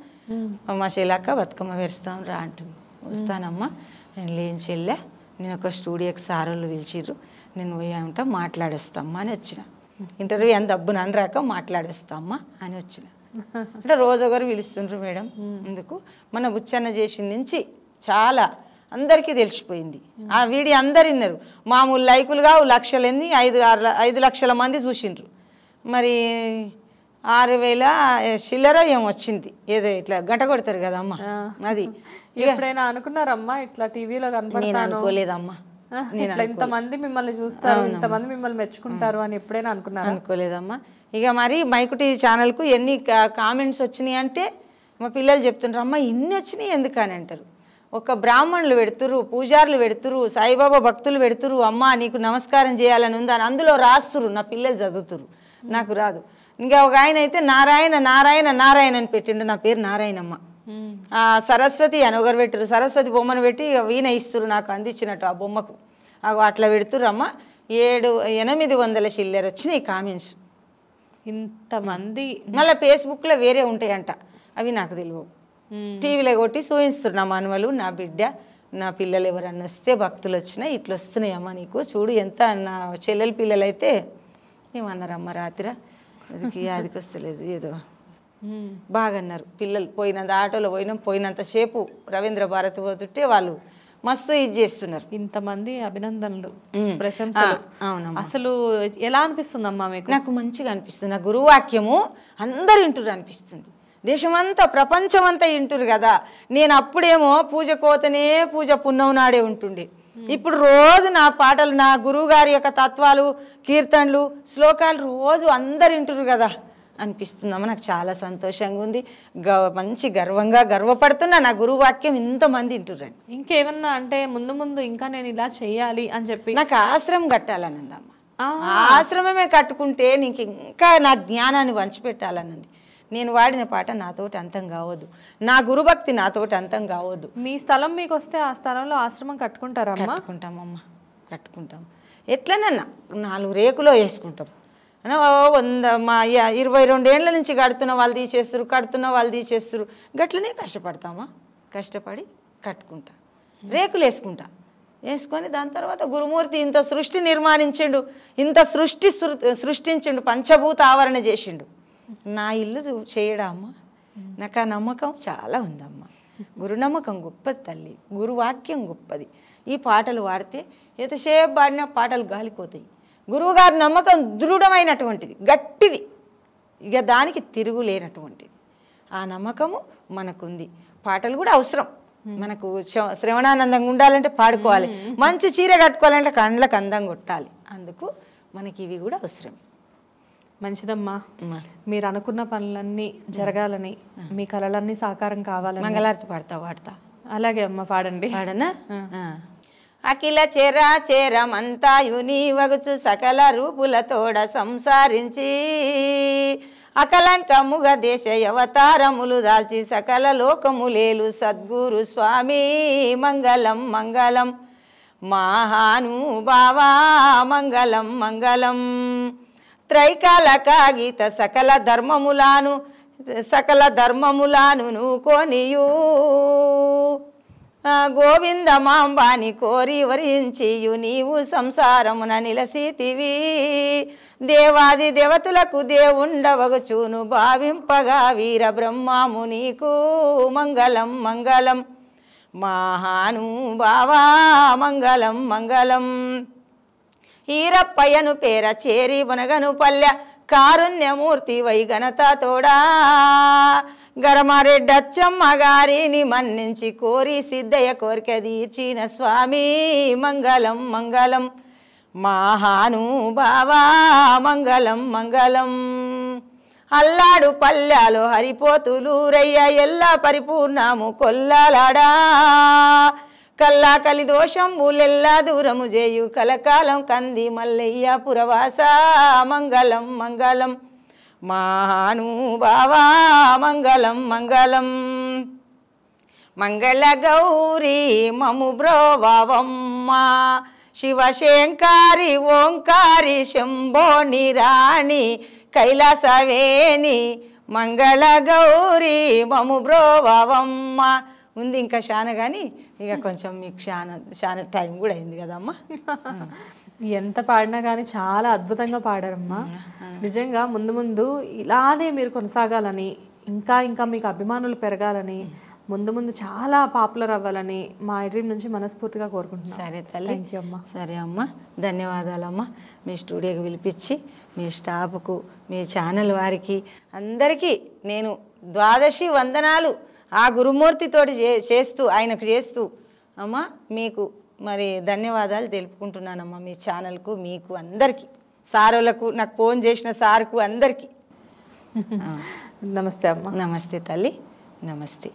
మా శైలాక బతుకమ్మ వేస్తాం రా అంటుంది వస్తానమ్మా నేను లేని చెల్లె నేను ఒక స్టూడియోకి సారోళ్ళు పిలిచిర్రు నేను ఉంటా మాట్లాడేస్తామ్మా అని వచ్చిన ఇంటర్వ్యూ ఎంత డబ్బు నన్ను రాక మాట్లాడేస్తామ్మా అని వచ్చిన అంటే రోజు ఒకరు పిలుస్తుండ్రు మేడం ఎందుకు మన బుచ్చన్న చేసిన నుంచి చాలా అందరికీ తెలిసిపోయింది ఆ వీడియో అందరు విన్నారు మామూలు లైకులుగా లక్షలు ఎన్ని ఐదు ఆరు ఐదు లక్షల మంది చూసిండ్రు మరి ఆరు వేల చిల్లర ఏమొచ్చింది ఏదో ఇట్లా గంట కొడతారు కదమ్మా అది ఎప్పుడైనా అనుకున్నారమ్మా ఇట్లా టీవీలో కనపడతాను అనుకోలేదమ్మా ఇట్లా ఇంతమంది మిమ్మల్ని చూస్తారు ఇంతమంది మిమ్మల్ని మెచ్చుకుంటారు అని ఎప్పుడైనా అనుకున్నారు అనుకోలేదమ్మా ఇక మరి మైకు టీవీ ఛానల్కు ఎన్ని కామెంట్స్ వచ్చినాయి అంటే మా పిల్లలు చెప్తుంటారు అమ్మ ఇన్ని వచ్చినాయి ఎందుకు అని అంటారు ఒక బ్రాహ్మణులు పెడుతురు పూజారులు పెడుతురు సాయిబాబా భక్తులు పెడుతురు అమ్మ నీకు నమస్కారం చేయాలని ఉంది అని అందులో రాస్తురు నా పిల్లలు చదువుతురు నాకు రాదు ఇంకా ఒక ఆయన అయితే నారాయణ నారాయణ నారాయణ అని పెట్టిండు నా పేరు నారాయణమ్మ సరస్వతి ఒకరు పెట్టారు సరస్వతి బొమ్మను పెట్టి వీణ ఇస్తురు నాకు అందించినట్టు ఆ బొమ్మకు అట్లా పెడుతురమ్మ ఏడు ఎనిమిది వందల చిల్లర వచ్చినాయి కామెంట్స్ ఇంతమంది మళ్ళీ ఫేస్బుక్లో వేరే ఉంటాయంట అవి నాకు తెలియవు టీవీలో కొట్టి చూపిస్తున్నారు నా మనవలు నా బిడ్డ నా పిల్లలు ఎవరన్నా వస్తే భక్తులు వచ్చినా ఇట్లా వస్తున్నాయమ్మా నీకు చూడు ఎంత నా చెల్లెల పిల్లలు అయితే ఏమన్నారమ్మ రాత్రి అదికి అదికి వస్తలేదు ఏదో బాగా అన్నారు పిల్లలు పోయినంత ఆటోలో పోయినాం పోయినంతసేపు రవీంద్ర భారతి పోతుంటే వాళ్ళు మస్తు ఇది చేస్తున్నారు ఇంతమంది అభినందనలు ప్రశంసలు అసలు ఎలా అనిపిస్తుంది అమ్మా మీకు నాకు మంచిగా అనిపిస్తుంది నా గురువాక్యము అందరు వింటురు అనిపిస్తుంది దేశమంతా అంతా వింటురు కదా నేను అప్పుడేమో పూజ కోతనే పూజ పున్నవునాడే నాడే ఉంటుండే ఇప్పుడు రోజు నా పాటలు నా గురువు గారి యొక్క తత్వాలు కీర్తనలు శ్లోకాలు రోజు అందరు వింటురు కదా అనిపిస్తుందమ్మా నాకు చాలా సంతోషంగా ఉంది మంచి గర్వంగా గర్వపడుతున్నా నా గురువు వాక్యం ఇంతమంది వింటుర్రండి ఇంకేమన్నా అంటే ముందు ముందు ఇంకా నేను ఇలా చేయాలి అని చెప్పి నాకు ఆశ్రమం కట్టాలని ఉందమ్మ ఆశ్రమమే కట్టుకుంటే నీకు ఇంకా నా జ్ఞానాన్ని వంచిపెట్టాలని ఉంది నేను వాడిన పాట నాతోటి అంతం కావద్దు నా గురుభక్తి నాతోటి అంతం కావద్దు మీ స్థలం మీకు వస్తే ఆ స్థలంలో ఆశ్రమం కట్టుకుంటారా కట్టుకుంటామమ్మా కట్టుకుంటాం ఎట్లనన్నా నాలుగు రేకులో వేసుకుంటాం వంద మా ఇరవై రెండేళ్ల నుంచి కడుతున్న వాళ్ళు తీసేస్తారు కడుతున్న వాళ్ళు తీసేస్తారు గట్లనే కష్టపడతామా కష్టపడి కట్టుకుంటా రేకులు వేసుకుంటా వేసుకొని దాని తర్వాత గురుమూర్తి ఇంత సృష్టి నిర్మాణించిండు ఇంత సృష్టి సృష్టించిండు పంచభూత ఆవరణ చేసిండు నా ఇల్లు చేయడమ్మా నాకు ఆ నమ్మకం చాలా ఉందమ్మా గురు నమ్మకం గొప్పది తల్లి గురువాక్యం గొప్పది ఈ పాటలు వాడితే ఎంతసేపు పాడినా పాటలు గాలిపోతాయి గురువుగారి నమ్మకం దృఢమైనటువంటిది గట్టిది ఇక దానికి తిరుగులేనటువంటిది ఆ నమ్మకము మనకుంది పాటలు కూడా అవసరం మనకు శ్రవణానందంగా ఉండాలంటే పాడుకోవాలి మంచి చీర కట్టుకోవాలంటే కండ్లకు అందంగా కొట్టాలి అందుకు మనకి ఇవి కూడా అవసరం మంచిదమ్మా మీరు అనుకున్న పనులన్నీ జరగాలని మీ కళలన్నీ సాకారం కావాలని మంగళారతి పాడతా పాడతా అలాగే అమ్మ పాడండి పాడనా అఖిల చెరా యుని వగుచు సకల రూపులతోడ సంసారించి అకలంకముగ దేశ అవతారములు దాల్చి సకల లోకములేలు సద్గురు స్వామి మంగళం మంగళం మహానుభావా మంగళం మంగళం త్రైకాల కాగిత సకల ధర్మములాను సకల ధర్మములాను కొనియూ గోవిందమాంబాని కోరి వరించియు నీవు సంసారమున నిలసితివి దేవాది దేవతలకు దేవుండవగచూను భావింపగా వీర బ్రహ్మాము నీకు మంగళం మంగళం బావా మంగళం మంగళం ఈరప్పయ్యను పేర చేరి వనగను పల్లె కారుణ్యమూర్తి వై ఘనత తోడా గరమారెడ్డచ్చమ్మ గారిని మన్నించి కోరి సిద్ధయ్య కోరిక తీర్చిన స్వామి మంగళం మంగళం మాహాను బావా మంగళం మంగళం అల్లాడు పల్లెలు హరిపోతులూరయ్య ఎల్లా పరిపూర్ణము కొల్లాలాడా కల్లా కలి దోషంబులెల్లా దూరము చేయు కలకాలం కంది మల్లయ్య పురవాస మంగళం మంగళం మానుభావా మంగళం మంగళం మంగళ గౌరీ మము బ్రోవమ్మ శివశంకారి ఓంకారి శంభో నిరాణి కైలాసవేణి మంగళ గౌరీ మము బ్రోవమ్మ ఉంది ఇంకా శాన కానీ ఇక కొంచెం మీకు శాన శాన టైం కూడా అయింది కదమ్మా ఎంత పాడినా కానీ చాలా అద్భుతంగా పాడారమ్మా నిజంగా ముందు ముందు ఇలానే మీరు కొనసాగాలని ఇంకా ఇంకా మీకు అభిమానులు పెరగాలని ముందు ముందు చాలా పాపులర్ అవ్వాలని మా డ్రీమ్ నుంచి మనస్ఫూర్తిగా కోరుకుంటున్నాను సరే తల్లి థ్యాంక్ యూ అమ్మా సరే అమ్మా ధన్యవాదాలమ్మా మీ స్టూడియోకి పిలిపించి మీ స్టాఫ్కు మీ ఛానల్ వారికి అందరికీ నేను ద్వాదశి వందనాలు ఆ గురుమూర్తితోటి చేస్తూ ఆయనకు చేస్తూ అమ్మా మీకు మరి ధన్యవాదాలు తెలుపుకుంటున్నానమ్మా మీ ఛానల్కు మీకు అందరికీ సారులకు నాకు ఫోన్ చేసిన సార్కు అందరికీ నమస్తే అమ్మ నమస్తే తల్లి నమస్తే